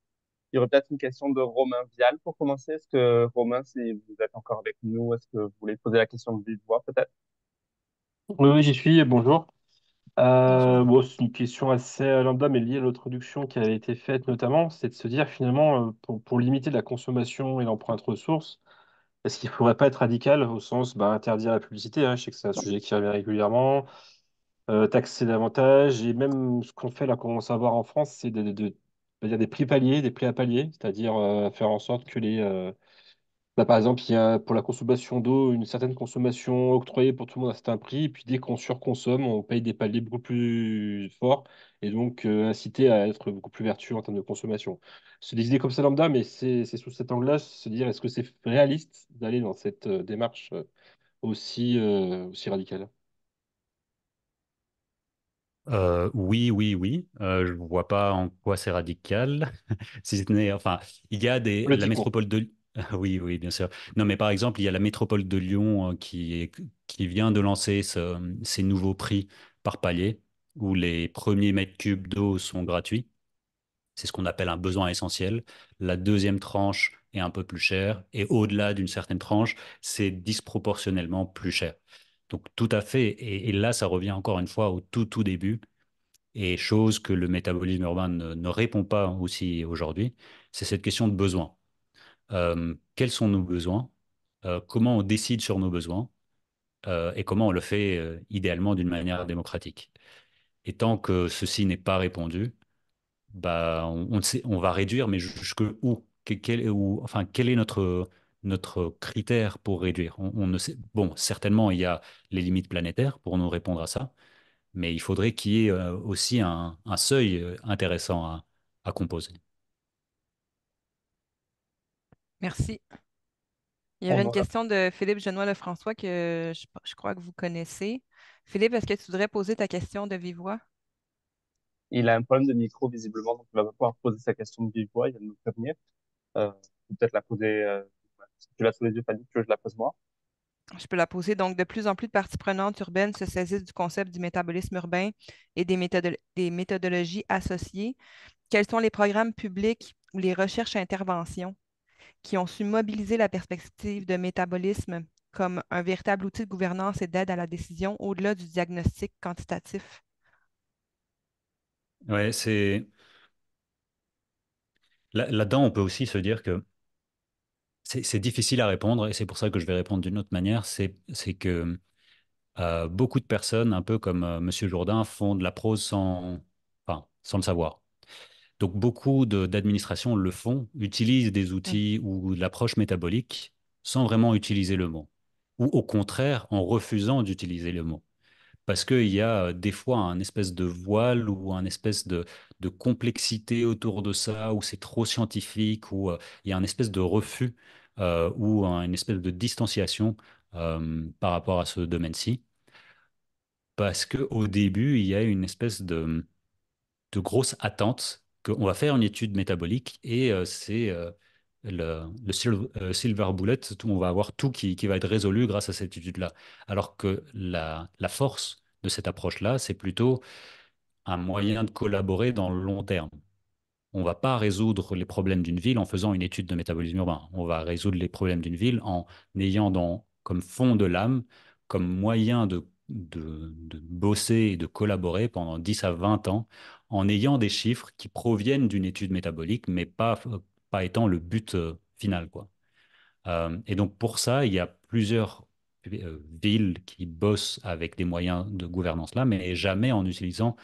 Il y aurait peut-être une question de Romain Vial pour commencer. Est-ce que Romain, si vous êtes encore avec nous, est-ce que vous voulez poser la question de vive voix peut-être? Oui, oui, j'y suis. Bonjour. Euh, c'est une question assez euh, lambda, mais liée à l'introduction qui a été faite notamment, c'est de se dire finalement, euh, pour, pour limiter la consommation et l'empreinte ressources, est-ce qu'il ne faudrait pas être radical au sens bah, interdire la publicité hein? Je sais que c'est un sujet qui revient régulièrement. Euh, taxer davantage. Et même ce qu'on fait là, qu'on commence à voir en France, c'est de, des prix paliers, des prix à palier, c'est-à-dire euh, faire en sorte que les, euh, bah, par exemple, il y a pour la consommation d'eau une certaine consommation octroyée pour tout le monde à un certain prix, et puis dès qu'on surconsomme, on paye des paliers beaucoup plus forts, et donc euh, incité à être beaucoup plus vertueux en termes de consommation. C'est des idées comme ça lambda, mais c'est sous cet angle-là, se dire est-ce que c'est réaliste d'aller dans cette euh, démarche euh, aussi, aussi radicale? oui, oui, oui. je ne vois pas en quoi c'est radical. Si ce n'est, enfin, il y a des, la métropole de, ah oui, oui, bien sûr. Non, mais par exemple, il y a la métropole de Lyon euh, qui, vient de lancer ce- ces nouveaux prix par palier, où les premiers mètres cubes d'eau sont gratuits. C'est ce qu'on appelle un besoin essentiel. La deuxième tranche est un peu plus chère et au-delà d'une certaine tranche, c'est disproportionnellement plus cher. Donc tout à fait. Et, là, ça revient encore une fois au tout tout début et chose que le métabolisme urbain ne répond pas aussi aujourd'hui, c'est cette question de besoin. Euh, quels sont nos besoins, euh, comment on décide sur nos besoins euh, et comment on le fait idéalement d'une manière démocratique. Et tant que ceci n'est pas répondu, bah, on, on va réduire, mais jusque où, quel, enfin, quel est notre, notre critère pour réduire on, ne sait, Bon, certainement, il y a les limites planétaires pour nous répondre à ça, mais il faudrait qu'il y ait aussi un, seuil intéressant à composer. Merci. Il y aurait une question de Philippe Genois Lefrançois que je, crois que vous connaissez. Philippe, est-ce que tu voudrais poser ta question de vive voix? Il a un problème de micro, visiblement, donc il va pas pouvoir poser sa question de vive voix. Il va nous prévenir. Euh, peut-être la poser. Euh, si tu l'as sous les yeux, que je la pose moi? je peux la poser. Donc, de plus en plus de parties prenantes urbaines se saisissent du concept du métabolisme urbain et des, des méthodologies associées. Quels sont les programmes publics ou les recherches interventions qui ont su mobiliser la perspective de métabolisme comme un véritable outil de gouvernance et d'aide à la décision au-delà du diagnostic quantitatif. Oui, c'est. Là-dedans, on peut aussi se dire que c'est difficile à répondre et c'est pour ça que je vais répondre d'une autre manière. C'est que euh, beaucoup de personnes, un peu comme M. Euh, Monsieur Jourdain, font de la prose sans, enfin, sans le savoir. Donc beaucoup d'administrations le font, utilisent des outils ou l'approche métabolique sans vraiment utiliser le mot, ou au contraire en refusant d'utiliser le mot. Parce qu'il y a euh, des fois un espèce de voile ou un espèce de, complexité autour de ça, où c'est trop scientifique, où euh, il y a un espèce de refus euh, ou une espèce de distanciation par rapport à ce domaine-ci. Parce qu'au début, il y a une espèce de grosse attente qu'on va faire une étude métabolique et euh, c'est euh, le, euh, silver, bullet, on va avoir tout qui, va être résolu grâce à cette étude-là. Alors que la, force de cette approche-là, c'est plutôt un moyen de collaborer dans le long terme. On ne va pas résoudre les problèmes d'une ville en faisant une étude de métabolisme urbain. On va résoudre les problèmes d'une ville en ayant dans, comme fond de l'âme, comme moyen de de, bosser et de collaborer pendant 10 à 20 ans en ayant des chiffres qui proviennent d'une étude métabolique, mais pas, euh, pas étant le but euh, final. Quoi. Euh, et donc pour ça, il y a plusieurs eh villes qui bossent avec des moyens de gouvernance là, mais jamais en utilisant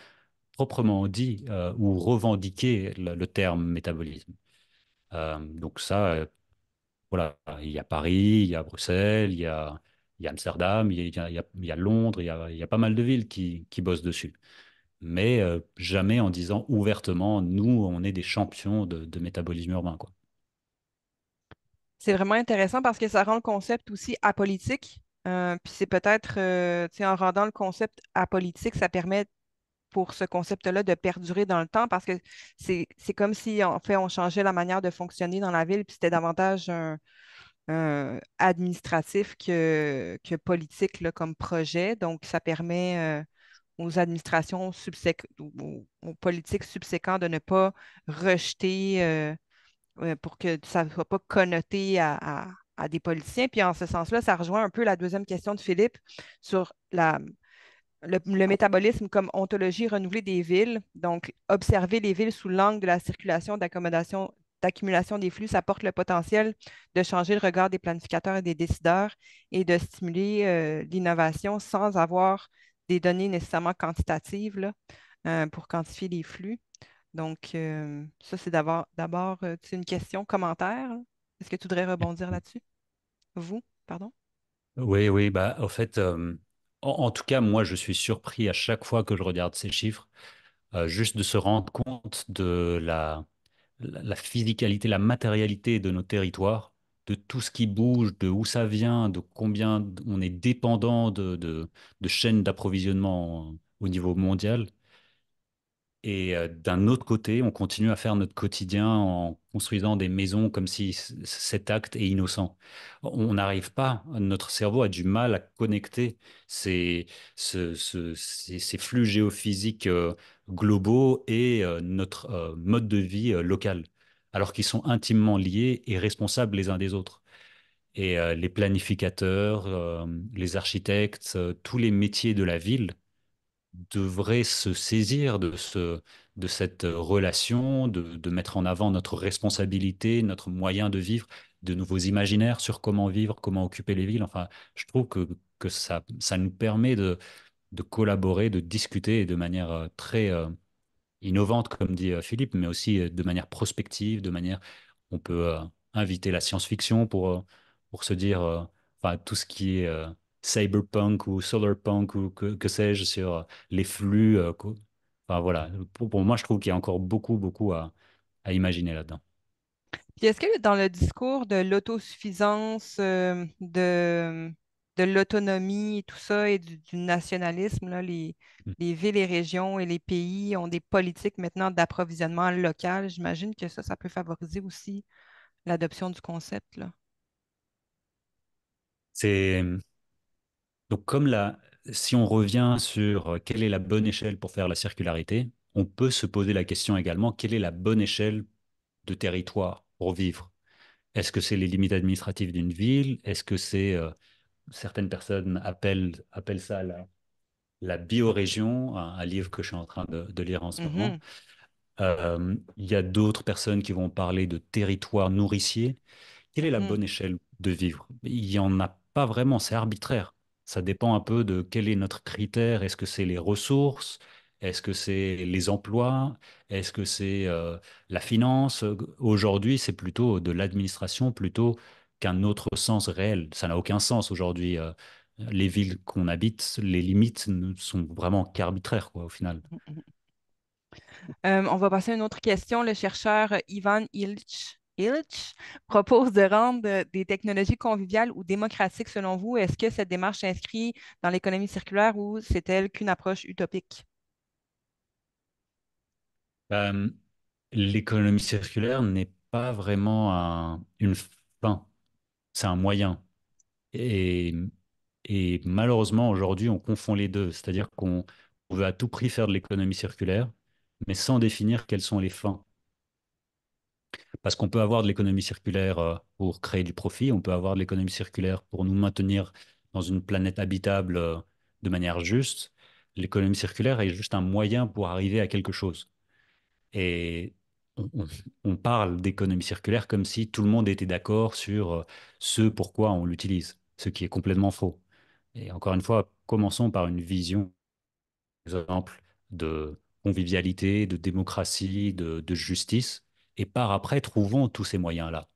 proprement dit ou revendiquer le, terme métabolisme. donc ça, voilà, il y a Paris, il y a Bruxelles, il y a il y a Amsterdam, il y a, Londres, il y a, pas mal de villes qui, qui bossent dessus. Mais euh, jamais en disant ouvertement, nous, on est des champions de, métabolisme urbain. Quoi. C'est vraiment intéressant parce que ça rend le concept aussi apolitique. Euh, puis c'est peut-être, euh, sais, en rendant le concept apolitique, ça permet pour ce concept-là de perdurer dans le temps parce que c'est comme si, en fait, on changeait la manière de fonctionner dans la ville, puis c'était davantage un, administratif que, que politique là, comme projet. Donc, ça permet euh, aux administrations aux politiques subséquents de ne pas rejeter euh, euh, pour que ça ne soit pas connoté à, des politiciens. Puis en ce sens-là, ça rejoint un peu la deuxième question de Philippe sur la, le, le, métabolisme comme ontologie renouvelée des villes, donc observer les villes sous l'angle de la circulation d'accommodation l'accumulation des flux, ça porte le potentiel de changer le regard des planificateurs et des décideurs et de stimuler euh, l'innovation sans avoir des données nécessairement quantitatives euh, pour quantifier les flux. Donc, euh, ça, c'est d'abord une question, commentaire. Est-ce que tu voudrais rebondir là-dessus? Vous, pardon? Oui, oui, bah, en fait, en, tout cas, moi, je suis surpris à chaque fois que je regarde ces chiffres, juste de se rendre compte de la, la physicalité, la matérialité de nos territoires, de tout ce qui bouge, de où ça vient, de combien on est dépendant de, chaînes d'approvisionnement au niveau mondial. Et euh, d'un autre côté, on continue à faire notre quotidien en construisant des maisons comme si cet acte est innocent. On n'arrive pas, notre cerveau a du mal à connecter ces, flux géophysiques euh, globaux et euh, notre mode de vie local, alors qu'ils sont intimement liés et responsables les uns des autres. Et les planificateurs, les architectes, tous les métiers de la ville devrait se saisir de, ce, de cette euh, relation, de, de, mettre en avant notre responsabilité, notre moyen de vivre, de nouveaux imaginaires sur comment vivre, comment occuper les villes. Enfin, je trouve que, que ça, ça nous permet de, de collaborer, de discuter de manière euh, très euh, innovante, comme dit Philippe, mais aussi de manière prospective, de manière... On peut inviter la science-fiction pour, pour se dire... enfin, tout ce qui est cyberpunk ou solarpunk ou que, sais-je sur euh, les flux. Euh, enfin, voilà, pour, moi, je trouve qu'il y a encore beaucoup, beaucoup à, imaginer là-dedans. Puis est-ce que dans le discours de l'autosuffisance, euh, de, l'autonomie et tout ça, et du, nationalisme, les, hmm. les, villes, et régions et les pays ont des politiques maintenant d'approvisionnement local. J'imagine que ça, ça peut favoriser aussi l'adoption du concept. Là. C'est donc, comme là, si on revient sur euh, quelle est la bonne échelle pour faire la circularité, on peut se poser la question également quelle est la bonne échelle de territoire pour vivre Est-ce que c'est les limites administratives d'une ville Est-ce que c'est euh, certaines personnes appellent, ça la, biorégion, un, livre que je suis en train de, lire en ce moment. Mm-hmm. Euh, il y a d'autres personnes qui vont parler de territoire nourricier. Quelle est la mm. bonne échelle de vivre Il n'y en a pas vraiment, c'est arbitraire. Ça dépend un peu de quel est notre critère. Est-ce que c'est les ressources Est-ce que c'est les emplois Est-ce que c'est euh, la finance Aujourd'hui, c'est plutôt de l'administration plutôt qu'un autre sens réel. Ça n'a aucun sens aujourd'hui. Euh, les villes qu'on habite, les limites ne sont vraiment qu'arbitraires quoi, au final. Mm, mm, mm. Euh, on va passer à une autre question. Le chercheur Ivan Ilch Illich propose de rendre euh, des technologies conviviales ou démocratiques selon vous. Est-ce que cette démarche s'inscrit dans l'économie circulaire ou c'est-elle qu'une approche utopique? Euh, l'économie circulaire n'est pas vraiment une fin, c'est un moyen. Et, et malheureusement, aujourd'hui, on confond les deux, c'est-à-dire qu'on veut à tout prix faire de l'économie circulaire, mais sans définir quelles sont les fins. Parce qu'on peut avoir de l'économie circulaire euh, pour créer du profit, on peut avoir de l'économie circulaire pour nous maintenir dans une planète habitable euh, de manière juste. L'économie circulaire est juste un moyen pour arriver à quelque chose. Et on, parle d'économie circulaire comme si tout le monde était d'accord sur euh, ce pourquoi on l'utilise, ce qui est complètement faux. Et encore une fois, commençons par une vision, par exemple, de convivialité, de démocratie, de justice, et par après trouvons tous ces moyens-là.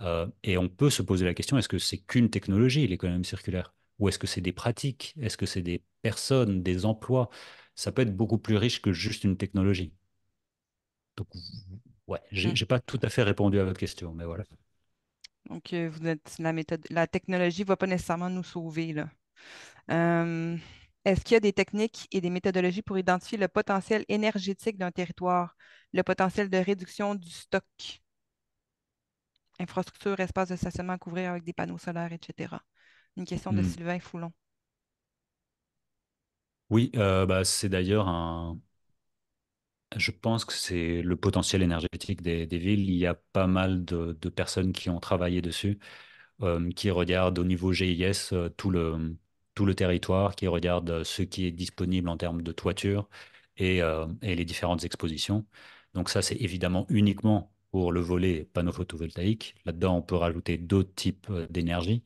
Euh, et on peut se poser la question, est-ce que c'est qu'une technologie, l'économie circulaire Ou est-ce que c'est des pratiques Est-ce que c'est des personnes, des emplois Ça peut être beaucoup plus riche que juste une technologie. Donc, ouais, j'ai n'ai mmh. pas tout à fait répondu à votre question, mais voilà. Donc, euh, vous êtes la méthode, la technologie ne va pas nécessairement nous sauver. Là. Euh, est-ce qu'il y a des techniques et des méthodologies pour identifier le potentiel énergétique d'un territoire, le potentiel de réduction du stock, infrastructure, espaces de stationnement couvrir avec des panneaux solaires, etc. Une question de hmm. Sylvain Foulon. Oui, euh, bah, c'est d'ailleurs un, je pense que c'est le potentiel énergétique des, villes. Il y a pas mal de, personnes qui ont travaillé dessus, euh, qui regardent au niveau GIS euh, tout le, tout le territoire, qui regarde euh, ce qui est disponible en termes de toiture euh, et, les différentes expositions. Donc ça, c'est évidemment uniquement pour le volet panneaux photovoltaïques. Là-dedans, on peut rajouter d'autres types euh, d'énergie.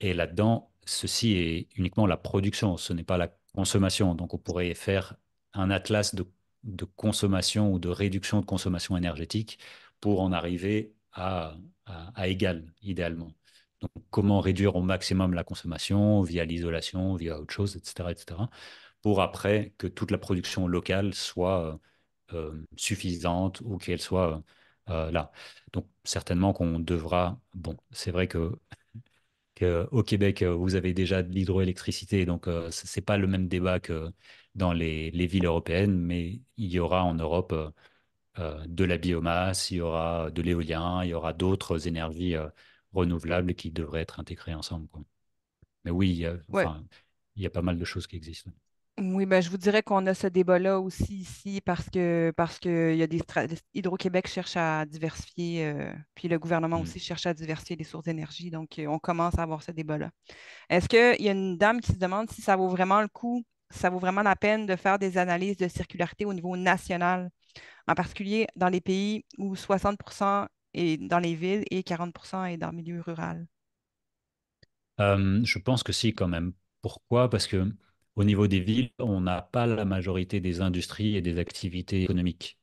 Et là-dedans, ceci est uniquement la production, ce n'est pas la consommation. Donc on pourrait faire un atlas de, consommation ou de réduction de consommation énergétique pour en arriver à égal, idéalement comment réduire au maximum la consommation via l'isolation, via autre chose, etc., etc., pour après que toute la production locale soit euh, euh, suffisante ou qu'elle soit euh, là. Donc, certainement qu'on devra. Bon, c'est vrai que, Au Québec, vous avez déjà de l'hydroélectricité, donc c'est ce n'est pas le même débat que dans les, les, villes européennes, mais il y aura en Europe de la biomasse, il y aura de l'éolien, il y aura d'autres énergies renouvelables qui devraient être intégrés ensemble. Mais oui, il y, a, pas mal de choses qui existent. Oui, bah, je vous dirais qu'on a ce débat-là aussi ici parce que parce que Hydro-Québec cherche à diversifier, euh, puis le gouvernement mm. aussi cherche à diversifier les sources d'énergie. Donc, euh, on commence à avoir ce débat-là. Est-ce qu'il y a une dame qui se demande si ça vaut vraiment le coup, ça vaut vraiment la peine de faire des analyses de circularité au niveau national, en particulier dans les pays où 60 et dans les villes et 40 est dans le milieu rural? Euh, je pense que si, quand même. Pourquoi? Parce que au niveau des villes, on n'a pas la majorité des industries et des activités économiques.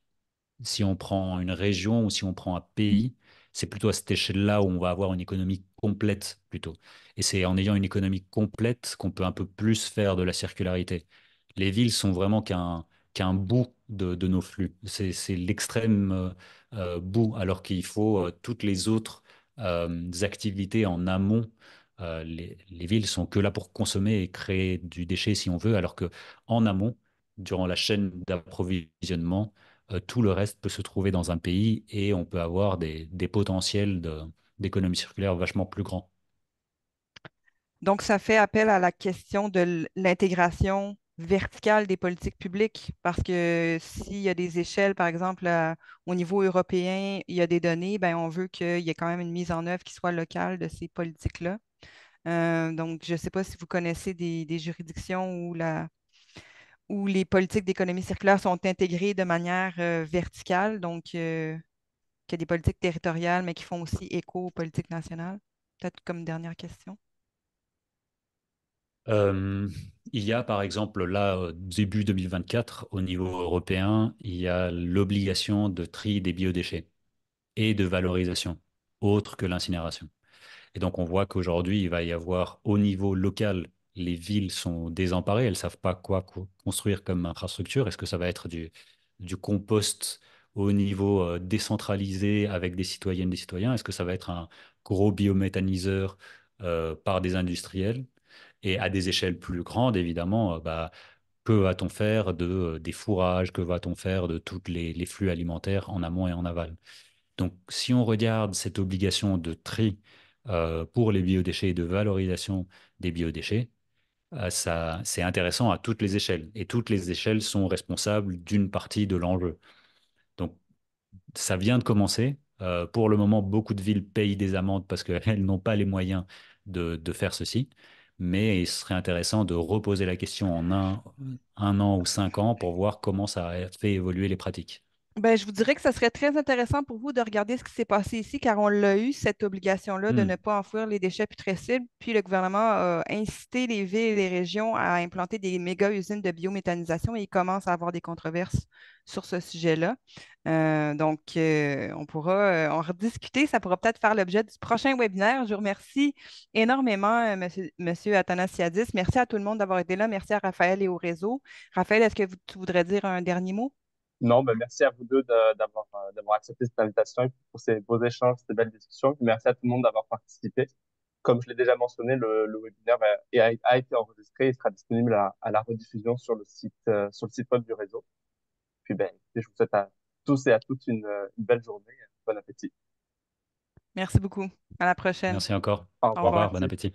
Si on prend une région ou si on prend un pays, c'est plutôt à cette échelle-là où on va avoir une économie complète plutôt. Et c'est en ayant une économie complète qu'on peut un peu plus faire de la circularité. Les villes sont vraiment qu'un qu'un bout de, de, nos flux. C'est l'extrême euh, euh, bout, alors qu'il faut euh, toutes les autres euh, activités en amont les, les, villes sont que là pour consommer et créer du déchet si on veut, alors que en amont, durant la chaîne d'approvisionnement, tout le reste peut se trouver dans un pays et on peut avoir des, des potentiels d'économie circulaire vachement plus grands. Donc, ça fait appel à la question de l'intégration verticale des politiques publiques, parce que s'il y a des échelles, par exemple, euh, au niveau européen, il y a des données, ben, on veut qu'il y ait quand même une mise en œuvre qui soit locale de ces politiques-là. Euh, donc, je ne sais pas si vous connaissez des, juridictions où, la, où les politiques d'économie circulaire sont intégrées de manière euh, verticale, donc qu'il y a des politiques territoriales, mais qui font aussi écho aux politiques nationales. Peut-être comme dernière question. Euh, il y a par exemple là, début 2024, au niveau européen, il y a l'obligation de tri des biodéchets et de valorisation, autre que l'incinération. Et donc on voit qu'aujourd'hui, il va y avoir au niveau local, les villes sont désemparées, elles ne savent pas quoi construire comme infrastructure. Est-ce que ça va être du, compost au niveau euh, décentralisé avec des citoyennes, et des citoyens Est-ce que ça va être un gros biométhaniseur euh, par des industriels et à des échelles plus grandes, évidemment, euh, bah, que va-t-on faire de, euh, des fourrages, que va-t-on faire de tous les, flux alimentaires en amont et en aval. Donc, si on regarde cette obligation de tri euh, pour les biodéchets et de valorisation des biodéchets, ça, c'est intéressant à toutes les échelles. Et toutes les échelles sont responsables d'une partie de l'enjeu. Donc, ça vient de commencer. pour le moment, beaucoup de villes payent des amendes parce qu'elles n'ont pas les moyens de faire ceci mais il serait intéressant de reposer la question en un, an ou cinq ans pour voir comment ça a fait évoluer les pratiques. Ben, je vous dirais que ce serait très intéressant pour vous de regarder ce qui s'est passé ici, car on l'a eu, cette obligation-là de hmm. ne pas enfouir les déchets putrescibles. Puis le gouvernement a euh, incité les villes et les régions à implanter des méga-usines de biométhanisation et il commence à avoir des controverses sur ce sujet-là. Euh, donc, euh, on pourra en rediscuter. Ça pourra peut-être faire l'objet du prochain webinaire. Je vous remercie énormément, monsieur, Athanasiadis. Merci à tout le monde d'avoir été là. Merci à Raphaël et au réseau. Raphaël, est-ce que vous, tu voudrais dire un dernier mot? Non, ben merci à vous deux d'avoir euh, d'avoir accepté cette invitation et pour ces beaux échanges, ces belles discussions. Merci à tout le monde d'avoir participé. Comme je l'ai déjà mentionné, le, webinaire ben, a, été enregistré et sera disponible à, la rediffusion sur le site euh, sur le site web du réseau. Puis ben, je vous souhaite à tous et à toutes une, belle journée. Bon appétit. Merci beaucoup. À la prochaine. Merci encore. Au revoir. Bon appétit.